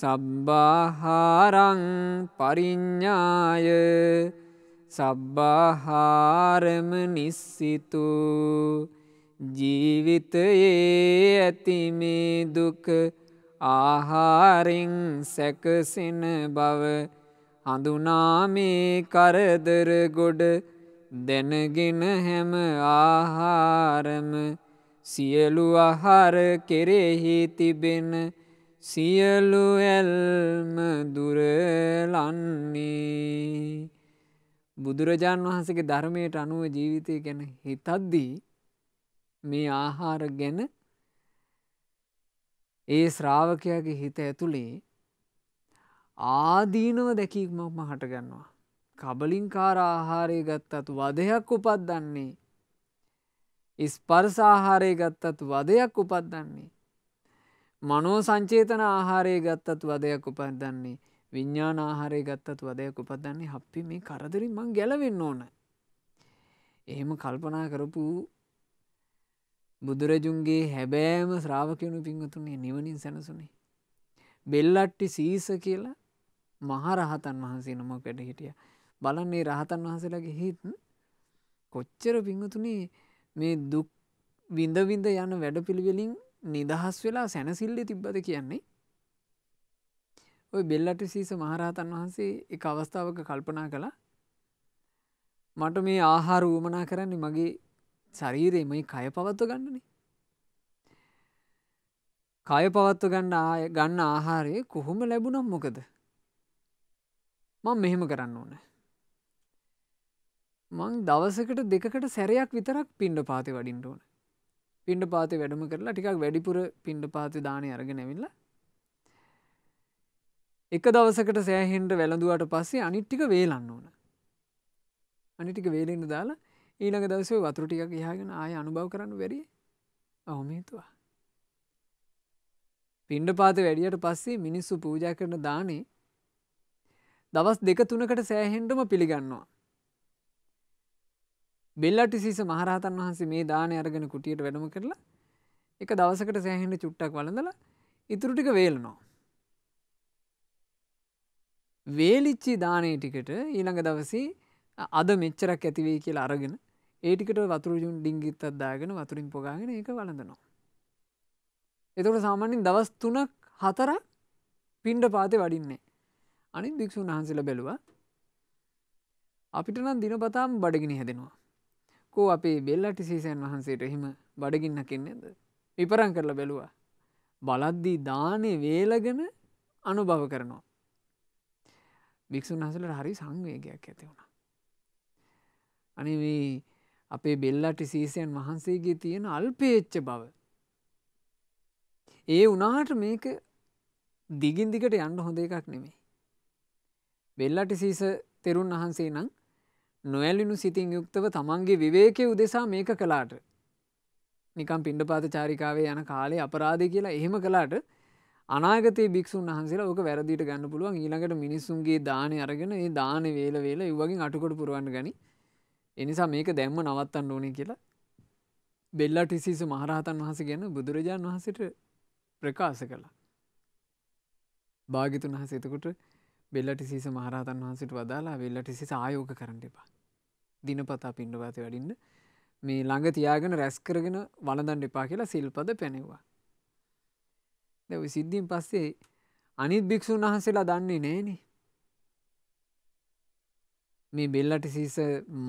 සබ්බාහාරං පරිඤ්ඥාය සබ්බාහාරම නිස්සිතුූ ජීවිතයේ ඇතිමේ දුක ආහාරෙන් සැකසෙන බව හඳුනාමේ කරදර ගොඩ දැනගෙන හැම ආහාරම සියලු අහර කෙරෙහි තිබෙන සියලු ඇල්ම දුරලන්නේ බුදුරජාණන් වහන්සේගේ ධර්මයට අනුව ජීවිතය ගැන හිතද්දී මේ ආහාර ගැන ඒ ශ්‍රාවකයාගේ හිත ඇතුළේ ආදීනව දැකීමක්ම හටගන්නවා. කබලින්කාර ආහාරය ගත්තත් වදයක් උපත්දන්නේ. ඉස්පර්ස ආහාරය ගත්තත් වදයක් උපත්දන්නේ. මනෝ සංචේතන ආහාරය ගත්තත් වදයක් උපත්දන්නේ. විඤ්ඥාන ආහාරය ගත්තත් වදයක් උපදන්නේ අපි මේ කරදරින් මං ගැලවෙන්න ඕන. එහෙම කල්පනා කරපු බුදුරජුන්ගේ හැබෑම ශ්‍රාවකයනු පින්වතුන්නේ නිවනින් සැනසුනේ. බෙල්ලට්ටි සීස කියලා මහරහතන් වහන්සේ නොමක් වැඩ හිටිය. බලන්නේ රහතන් වහසලගේ හිත් කොච්චර පිංහතුනේ මේ දුක් විඳවිඳ යන වැඩ පිළිවෙලින් නිදහස් වෙලා සැනසිල්ලි තිබ්බද කියන්නේ. ඔය බෙල්ලට සීස මහරහතන් වහන්සේ එක අවස්ථාවක කල්පනා කළ මට මේ ආහාර වූමනා කරන්නේ මගේ ශරීරයේ මේ කය පවත්ව ගන්නනේ. කය පවත්ව ගන්න ආය ගන්න ආහාරය කොහොම ලැබුණම් මොකද. මං මෙහෙම කරන්න ඕන. මං දවසකට දෙකට සැරයක් විතරක් පිණ්ඩ පාති වඩින්ට ඕන. පිණ්ඩ පාති වැඩම කරලා ටිකක් වැඩිපුර පිණ්ඩ පාති දානය අරගෙනැවිල්ල එක දවසකට සෑහෙන්ට වැළඳුවට පස්සේ අනිට්ටික වේලන්න ඕන. අනිටික වේලෙන්න්න දාලා ඊළඟ දවසේ වතුර ටික හාගෙන ආය අනුභව කරන්න වැරි අවමේතුවා. පින්ඩ පාත වැඩියට පස්සේ මිනිස්සු පූජ කරන දානේ දවස් දෙක තුනකට සෑහෙන්ටම පිළිගන්නවා. බෙල්ලට සිස මහරහතන් වහන්සේ මේ දානය අරගෙන කුටියට වැඩම කරලා එක දවසකට සෑහෙන්ට චුට්ටක් වලඳල ඉතුරුටික වේලනවා. වේලිච්චි දානය ටිකට ඊළඟ දවසේ අද මෙච්චරක් ඇතිවේ කියලා අරගෙන ඒටිකට වතුරුජුන් ඩිංගිත්තත් දාගෙන වතුරින් පොගාගෙන ඒක වලඳනවා. එතකට සාමාන්‍යින් දවස් තුනක් හතර පින්ඩ පාතය වඩින්නේ. අනිත් භික්‍ෂූන් වහන්සල බැලුව අපිට නම් දිනපතාම් බඩගෙන හැදෙනවා. කෝ අපේ බෙල්ලටි සීසයන් වහන්සේට එහෙම බඩගින්න කෙන්නේද. විපරං කරලා බැලුවා. බලද්දී දානය වේලගෙන අනුභව කරනවා. භික්‍ෂූන් හසලට හරි සංවේගයක් ඇති වුණා. අනි මේ අපේ බෙල්ලටි සීසයන් වහන්සේගේ තියෙන අල්පේච්ච බව. ඒ වනාට මේක දිගින් දිගට යන්න හොඳ එකක් නෙමේ. බෙල්ලටි සීස තෙරුන් වහන්සේ නම් නොඇලිනු සිතින් යුක්තව තමන්ගේ විවේකය උදෙසා මේක කලාට. නිකම් පිණ්ඩපාත චාරිකාවේ යන කාලේ අපරාධය කියලා එහෙම කලාට අනාගතයේ භික්ෂූන් වහන්සේලා ඕක වැරදිට ගන්න පුළුවන් ඊළඟට මිනිස්සුන්ගේ දානය අරගෙන ඒ දාන වේල වේල ඉවගේ අටකොට පුරුවන් ගනි එනිසා මේක දැම්ම නවත්තන්න ඕනේ කියලා බෙල්ලාටිසිසු මහරහතන් වහස ගැන බුදුරජාණන් වහසට ප්‍රකාශ කළා. භාගිතුන් වහස එතකොට බෙල්ලටිසිස මහරහතන් වහන්සට වදාලා වෙල්ලටිසි සයෝග කරන්න එපා. දිනපතා පිණ්ඩවාති වඩින්න මේ ළඟ තියාගෙන රැස් කරගෙන වලදන් එපා කියලා සිල්පද පැනෙවා. දැව සිද්ධීන් පස්සේ අනිත් භික්‍ෂූන් වහන්සේලා දන්නේ නෑනේ මේ බෙල්ලට සීස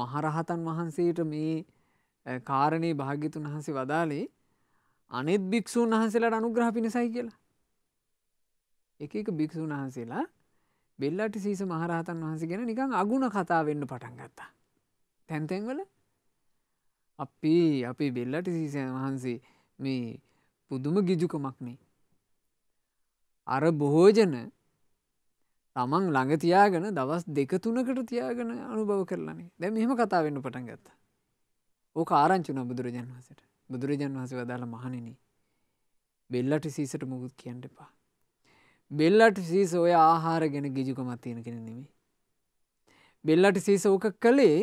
මහරහතන් වහන්සේට මේ කාරණයේ භාගිතුන් වහන්සේ වදාලේ අනෙත් භික්‍ෂූන් වහන්සේලාට අනුග්‍රහ පිණිසයි කියලා. එක එක භික්‍ෂූන් වහන්සේලා බෙල්ලට සීස මහරහතන් වහන්සේ ගැන නිකං අගුණ කතා වෙන්න පටන් ගත්තා. තැන්තැන්වල අපි අපේ බෙල්ලට සීසයන් වහන්සේ මේ පුදුම ගිජුකමක්නේ. අර බොහෝජන තමන් ළඟ තියාගෙන දවස් දෙක තුනකට තියාගෙන අනුභව කරලනේ දැ මෙහම කතාවෙන්න පටන් ගත්ත. ඕක ආරංචුන බුදුරජන් වහසට බුදුරජන් වහස වදාළ මහනින බෙල්ලට සීසට මුකුත් කියන්න එපා. බෙල්ලට සීස ඔය ආහාර ගැන ගිජුක මත්තියෙන කෙන නෙමේ. බෙල්ලට සීස ඕක කළේ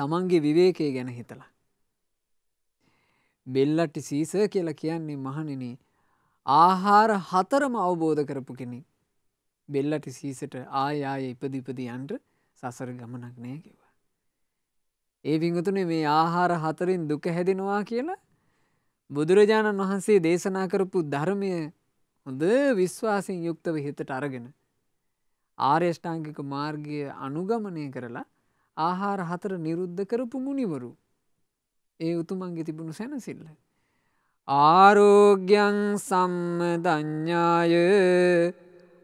තමන්ගේ විවේකය ගැන හිතලා. බෙල්ලට සීස කියලා කියන්නේ මහනිනේ ආහාර හතරම අවබෝධ කරපු කෙනෙක් බෙල්ලට සීසට ආයාය ඉපදිපදියන්ට සසර ගමනක් නෑ කිවා. ඒ පිංගතුන මේ ආහාර හතරින් දුක හැදෙනවා කියලා බුදුරජාණන් වහන්සේ දේශනා කරපු ධර්මය හොඳ විශ්වාසින් යුක්තව හිතට අරගෙන. ආර්යෂ්ඨාංගික මාර්ගය අනුගමනය කරලා ආහාර හතර නිරුද්ධ කරපු මුනිවරු. ඒ උතුමන්ගේ තිබුණු සැනසිල්ල. ආරෝග්‍යන් සම්මධඥාය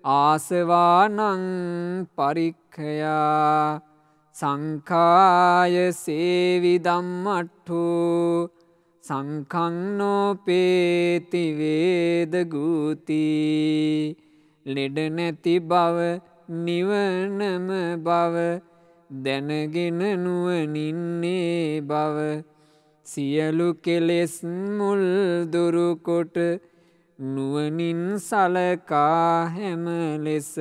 ආසවානං පරික්කයා සංකාය සේවි දම්මට්ටු සංකංනෝපේති වේදගූති ලෙඩනැති බව නිවනම බව දැනගෙන නුවනින්නේ බව සියලු කෙලෙස් මුල් දුරුකොට නුවනින් සලකා හැම ලෙස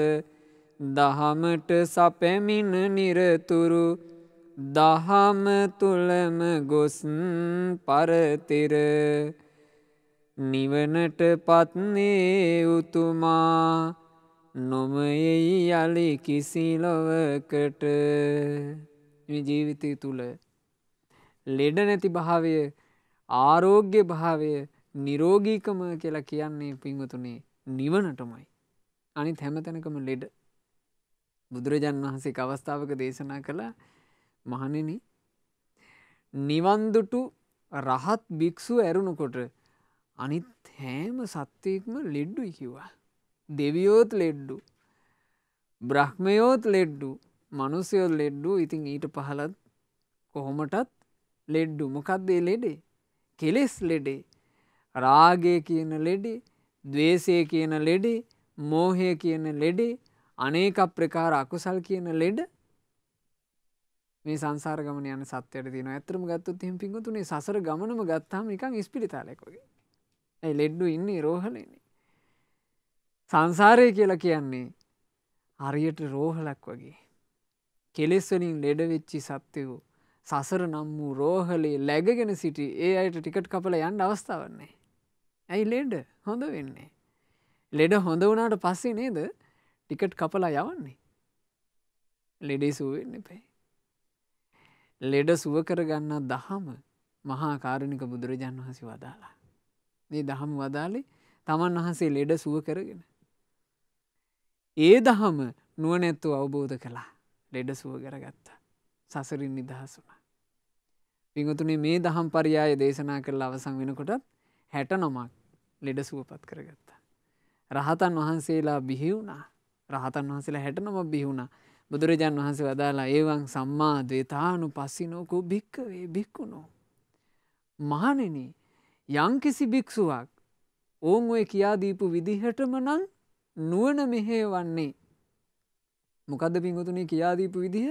දහමට සපැමින නිරතුරු දහම තුළම ගොස් පරතිර නිවනට පත්නේ උතුමා නොමයෙයි යලි කිසිලොවකට ජීවිතය තුළ ලෙඩ නැති භාවය ආරෝග්‍ය භාවය නිරෝගීකම කියලා කියන්නේ පින්වතුනේ නිවනටමයි. අනිත් හැමතැනකම ලෙඩ. බුදුරජාන් වහන්සේ අවස්ථාවක දේශනා කළ මහනෙන නිවන්දුටු රහත් භික්‍ෂුව ඇරුණකොට අනිත් හෑම සත්‍යයෙක්ම ලෙඩ්ඩුයි කිව්වා. දෙවියෝත් ලෙඩ්ඩු. බ්‍රහ්මයෝත් ලෙඩ්ඩු මනුසයෝත් ලෙඩ්ඩු ඉතින් ඊට පහලත් කොහොමටත් ලෙඩ්ඩු මොකක්දේ ලෙඩේ කෙලෙස් ලෙඩේ රාගය කියන ලෙඩි දවේශය කියන ලෙඩි මෝහය කියන ලෙඩි අනේක ප්‍රකාර අකුසල් කියන ලෙඩ මේ සංසාර්ගමන යන සත්‍යයට තින ඇතරම ගත්තුත් හිම පිගතුනේ සසර ගමනම ගත්තාම එකන් ඉස්පිරිතාලෙකොගේ ඇයි ලෙඩ්ඩු ඉන්නේ රෝහලන්නේ සංසාරය කියලා කියන්නේ හරියට රෝහලක් වගේ කෙලෙස්වලින් ලෙඩවෙච්චි සත්‍යයෝ සසර නම් වූ රෝහලේ ලැගගෙන සිටි ඒ අයට ටිකට් කපල යන්න අවස්ථාවන්නේ ඇයි ලෙඩ හොඳ වෙන්නේ. ලෙඩ හොඳ වනාට පස්සේ නේද ටිකට් කපලා යවන්නේ. ලෙඩේ සුවවෙන්න පැයි. ලෙඩ සුව කරගන්නා දහම මහා කාරණික බුදුරජාන් වහසි වදාලා. මේ දහම වදාලේ තමන් වහන්සේ ලෙඩ සුව කරගෙන. ඒ දහම නුවනැත්තු අවබෝධ කලා ලෙඩ සුව කරගත්තා. සසරින් නිදහස් වුණ. පිංහතුනේ මේ දහම් පරියාය දේශනා කරලා අවසං වෙනකොටත් හැට නොමක් ලෙඩ සුවපත් කරගත්තා. රහතන් වහන්සේලා බිහිවුණා රහතන් වහන්සේලා හැටනම බිහිවුණා බුදුරජාන් වහන්සේ වදාලා ඒවන් සම්මාදේ තානු පස්සිනෝකු භික්කවේ බික්කුණෝ. මහනෙන යංකිසි භික්ෂුවක් ඕන් ඔය කියාදීපු විදිහටම නං නුවන මෙහේ වන්නේ. මොකද පින්ගතුනේ කියාදීපු විදිහ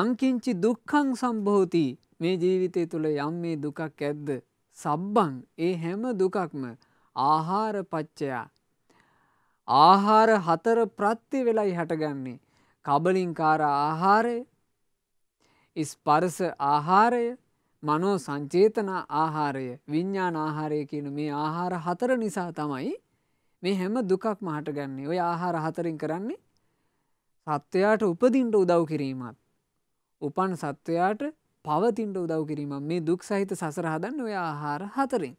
යංකිංචි දුක්කං සම්භෝතිී මේ ජීවිතය තුළ යම් මේ දුකක් ඇද්ද සබ්බං ඒ හැම දුකක්ම ආහාර පච්චයා. ආහාර හතර ප්‍රත්ති වෙලයි හටගන්නේ. කබලින්කාර ආහාරය ස්පර්ස ආහාරය මනෝ සංචේතන ආහාරය විඤ්ඥාන ආහාරය කියන මේ ආහාර හතර නිසා තමයි මේ හැම දුකක් මහටගන්නේ ඔය ආහාර හතරින් කරන්නේ සත්වයාට උපදින්ට උදව් කිරීමත්. උපන් සත්වයාට පවතින්ට උදව් කිරීම මේ දුක් සහිත සසර හදන්න ඔය ආහාර හතරෙන්.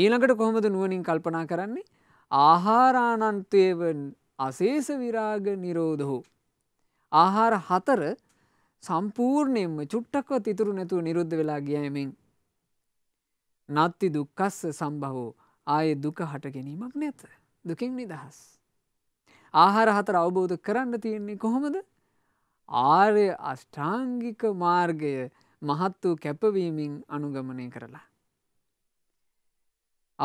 ඊළඟට කොහොමද නුවනින් කල්පනා කරන්නේ ආහාරානන්තයව අසේස විරාග නිරෝධහෝ. ආහාර හතර සම්පූර්ණයෙන්ම චුට්ටක්ව තිතුරු නැතුව නිරුද්ධ වෙලා ගියයමෙන්. නත්ති දුක්කස්ස සම්බහෝ ආය දුක හට ගැනීමක් නැත දුකින් නිදහස්. ආහාර හතර අවබෝධ කරන්න තියෙන්නේ කොහොමද ආර්ය අෂ්ඨාංගික මාර්ගය මහත් වූ කැපවීමෙන් අනුගමනය කරලා.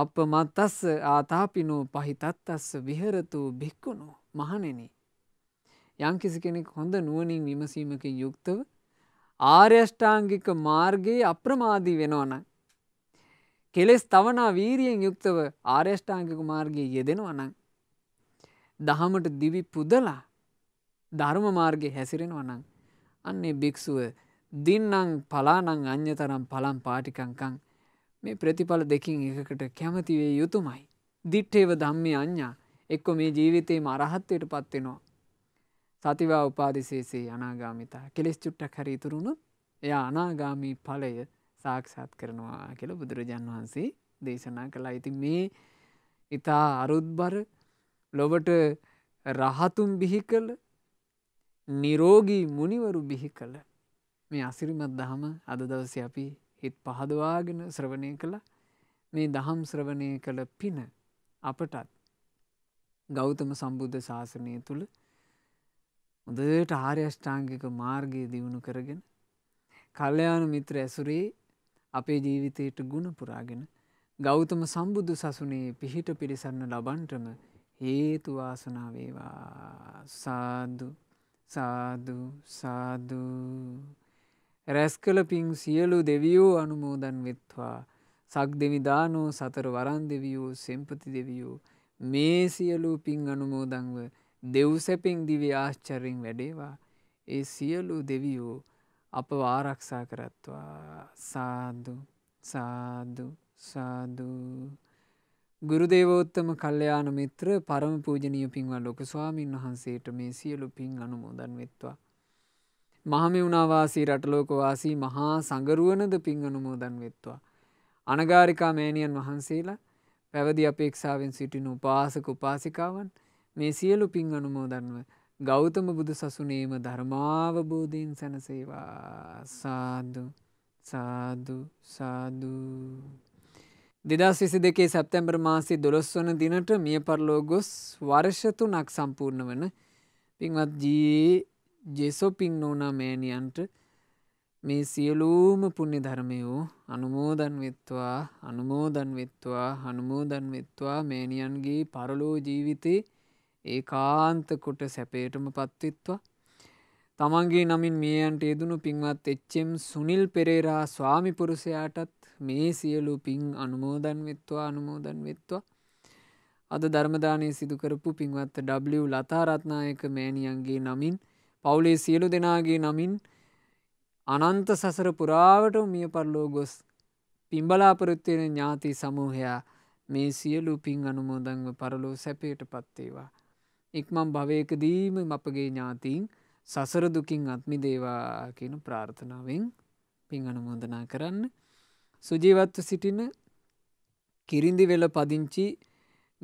අප මත්තස්ස ආතාපිනෝ පහිතත්තස්ස විහරතු භික්කුණු මහනෙන. යංකිසි කෙනෙක් හොඳ නුවනින් විමසීමකින් යුක්තව ආර්යෂ්ඨාංගික මාර්ගයේ අප්‍රමාදී වෙනවන. කෙලෙස් තවනා වීරියෙන් යුක්තව ආර්යෂ්ඨාංගික මාර්ගයේ යෙදෙනවනං. දහමට දිවි පුදලා ධර්ම මාර්ගය හැසිරෙනවනං අන්නේ භික්‍ෂුව දින්නං පලානං අන්‍යතරම් පලම් පාටිකංකං මේ ප්‍රතිඵල දෙකින් එකකට කැමතිවේ යුතුමයි. දිට්ටේව ධම්මි අඥ්ඥා එක්කො මේ ජීවිතයේ මරහත්වයට පත්වෙනවා. සතිවා උපාදිසේසේ අනාගාමිතා කෙලෙස් චුට්ටක් හරි තුරුණු එයා අනාගාමී පලය සාක්ෂාත් කරනවා කියල බුදුරජන් වහන්සේ දේශනා කලා ඉති මේ ඉතා අරුත්බර ලොවට රහතුම් බිහි කළ නිරෝගී මුනිවරු බිහි කළ මේ අසිරිමත් දහම අද දවස අපි හිත් පහදවාගෙන ශ්‍රවණය කළ මේ දහම් ශ්‍රවණය කළ පින අපටත් ගෞතම සම්බුද්ධ ශාසනය තුළ උදට ආර්යෂ්ඨාංගික මාර්ගය දියුණු කරගෙන කල්්‍යයාන මිත්‍ර ඇසුරේ අපේ ජීවිතයට ගුණ පුරාගෙන ගෞතම සම්බුද්ධ සසුනේ පිහිට පිරිසන්න ලබන්ටම හේතුවාසනාවේවා සාදුු සාදු සාදු රැස්කල පින් සියලු දෙවියෝ අනුමෝදන් වෙත්වා සක් දෙවිදානෝ සතර වරන් දෙවියෝ සෙම්පති දෙවියෝ මේ සියලූ පින් අනුමෝදංව දෙව් සැපෙන් දිව ආශ්චරෙන් වැඩේවා ඒ සියලු දෙවියෝ අප ආරක්ෂා කරත්වා සාදු සාදු සාදුු ගුරුදේවෝත්තම කල්්‍යයාන මිත්‍ර පරම පූජනීය පින්වල් ලොක ස්වාමීන් වහන්සේට මේ සියලු පින් අනුමෝදන් වෙත්වා. මහමිවුණවාසී රටලෝකවාසී මහා සඟරුවනද පින් අනුමෝදන් වෙත්වා. අනගාරිකා මෑණියන් වහන්සේලා පැවදි අපේක්ෂාවෙන් සිටින උපාසක උපාසිකාවන් මේ සියලු පින් අනුමෝදන්ව ගෞතම බුදු සසුනේම ධර්මාවබෝධීන් සැනසේවා සාදු සාදු සාදුූ. දෙදස් විසි දෙකේ සැප්තැම්බර් මාසි දොළොස්වන දිනට මිය පරලෝගොස් වර්ෂතුනක් සම්පූර්ණ වන පින්වත් ජයේ ජෙසොපින් නෝනා මෑණියන්ට මේ සියලූම පුුණ්‍ය ධර්මය වූ අනුමෝදන් වෙත්වා අනුමෝදන් වෙත්වා හනුමෝදන් වෙත්වා මෑණියන්ගේ පරලෝ ජීවිතේ ඒ කාන්තකොට සැපේටම පත්විත්වා තමන්ගේ නමින් මියන්ට යෙදුණු පින්වත් එච්චෙම් සුනිල් පෙරේරා ස්වාමිපුරුසයාටත් මේ සියලු පින් අනුමෝදන් වෙත්වා අනුමෝදන් වෙත්වා අද ධර්මදානය සිදුකරපු පින්වත්ත ඩ ලතාරත්නායක මෑණියන්ගේ නමින් පවුලේ සියලු දෙනාගේ නමින් අනන්ත සසර පුරාවට මිය පරලෝ ගොස් පිම්බලාපොරොත්වයෙන ඥාති සමූහයා මේ සියලු පින් අනුමෝදංව පරලෝ සැපයට පත්තේවා. ඉක්මම් භවයකදීම අපගේ ඥාතීන් සසරදුකින් අත්මි දේවා කියන ප්‍රාර්ථනාවෙන් පින් අනුමෝදනා කරන්න සුජීවත්ව සිටින කිරිඳි වෙල පදිංචි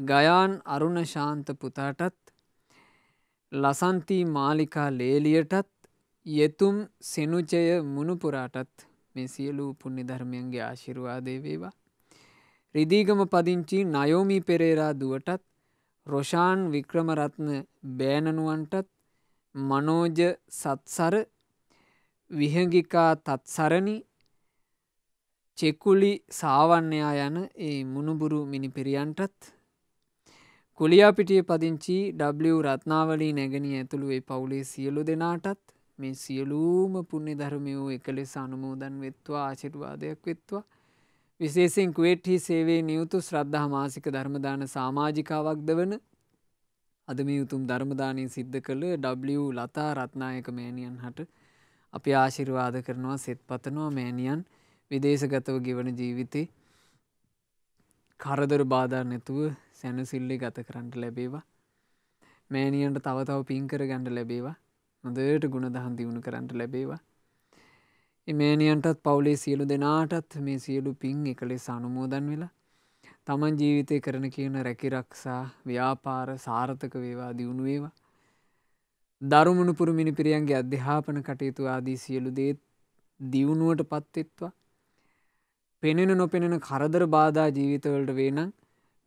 ගයාන් අරුණ ශාන්ත පුතාටත් ලසන්තී මාලිකා ලේලියටත් යෙතුම් සෙනුචය මුණුපුරාටත් මේ සියලූ පුුණි ධර්මයන්ගේ ආශිරවාදය වේවා. රිදීගම පදිංචි නයෝමී පෙරේරා දුවටත් රොෂාන් වික්‍රමරත්න බෑණනුවන්ටත් මනෝජ සත්සර විහගිකා තත්සරණි චෙකුලි සාවන්නයා යන ඒ මුණුබුරු මිනිපිරියන්ටත් කොලියාපිටිය පදිංචි ඩ රත්නාවලී නැගනී ඇතුළුවේ පවුලේ සියලු දෙනාටත් මේ සියලූම පුුණි ධර්මය වූ එකලෙස අනුමෝදන් වෙත්වා ආශිර්වාදයක් වෙත්වා විශේසිෙන් කුවේට්හි සේවේ නියුතු ශ්‍රද්ධ හමාසික ධර්මදාන සාමාජිකාවක්ද වන අද මේ උතුම් ධර්මදානය සිද්ධ කළ ඩ ලතා රත්නායක මෑණියන් හට අපි ආශිර්වාද කරනවා සෙත් පතනවා මෑණියන් විදේශගතව ගෙවන ජීවිතේ කරදර බාධා නැතුව සැනසිල්ලි ගත කරන්නට ලැබේවා මෑනියන්ට තවතාව පින්කර ගණඩ ලැබේවා නොදට ගුණ දහන් දියුණු කරන්නට ලැබේවා එමෑනියන්ටත් පවුලේ සියලු දෙනාටත් මේ සියලු පින් එකලේ සනුමෝදන් වෙලා තමන් ජීවිතය කරන කියන රැකිරක්ෂා ව්‍යාපාර සාර්ථක වේවා දියුණු වේවා. දරුමුණු පුරමිණි පිරියන්ගේ අධ්‍යාපන කටයුතු ආදී සියලු දේ දියුණුවට පත්වෙත්වා පෙනෙන නොපෙනෙන කරදර බාධා ජීවිතවලට වේන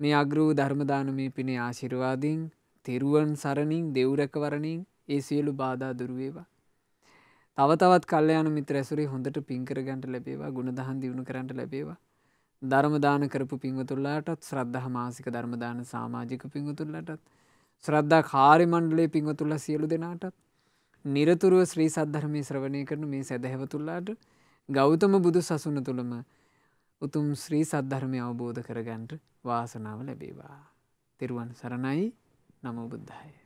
මේ අග්‍රූ ධර්මදාන මේ පිනේ ආශිර්වාදීන් තෙරුවන් සරණින් දෙව්රැකවරණින් ඒ සියලු බාධා දුරුවේවා. තවතවත් කල්යන මිත්‍ර ඇසුරේ හොඳට පින්කරගන්ට ලැබේවා ගුණදහන් දියුණු කරට ලැබේවා. ධර්මදාන කරපු පිංවතුල්ලාටත් ශ්‍රද්ධහ මාසික ධර්මදාන සාමාජික පිංවතුල්ලටත් ශ්‍රද්ධා කාරි මණ්ඩලේ පිංවතුල්ල සියලු දෙනාටත් නිරතුරුව ශ්‍රී සද්ධර්මය ශ්‍රවණය කරන මේ සැදැහැවතුල්ලාට ගෞතම බුදු සසුන තුළම උතුම් ශ්‍රී සද්ධර්මය අවබෝධ කරගන්ට වාසනාව ලැබේවා. තෙරුවන් සරණයි නමබුද්ධය.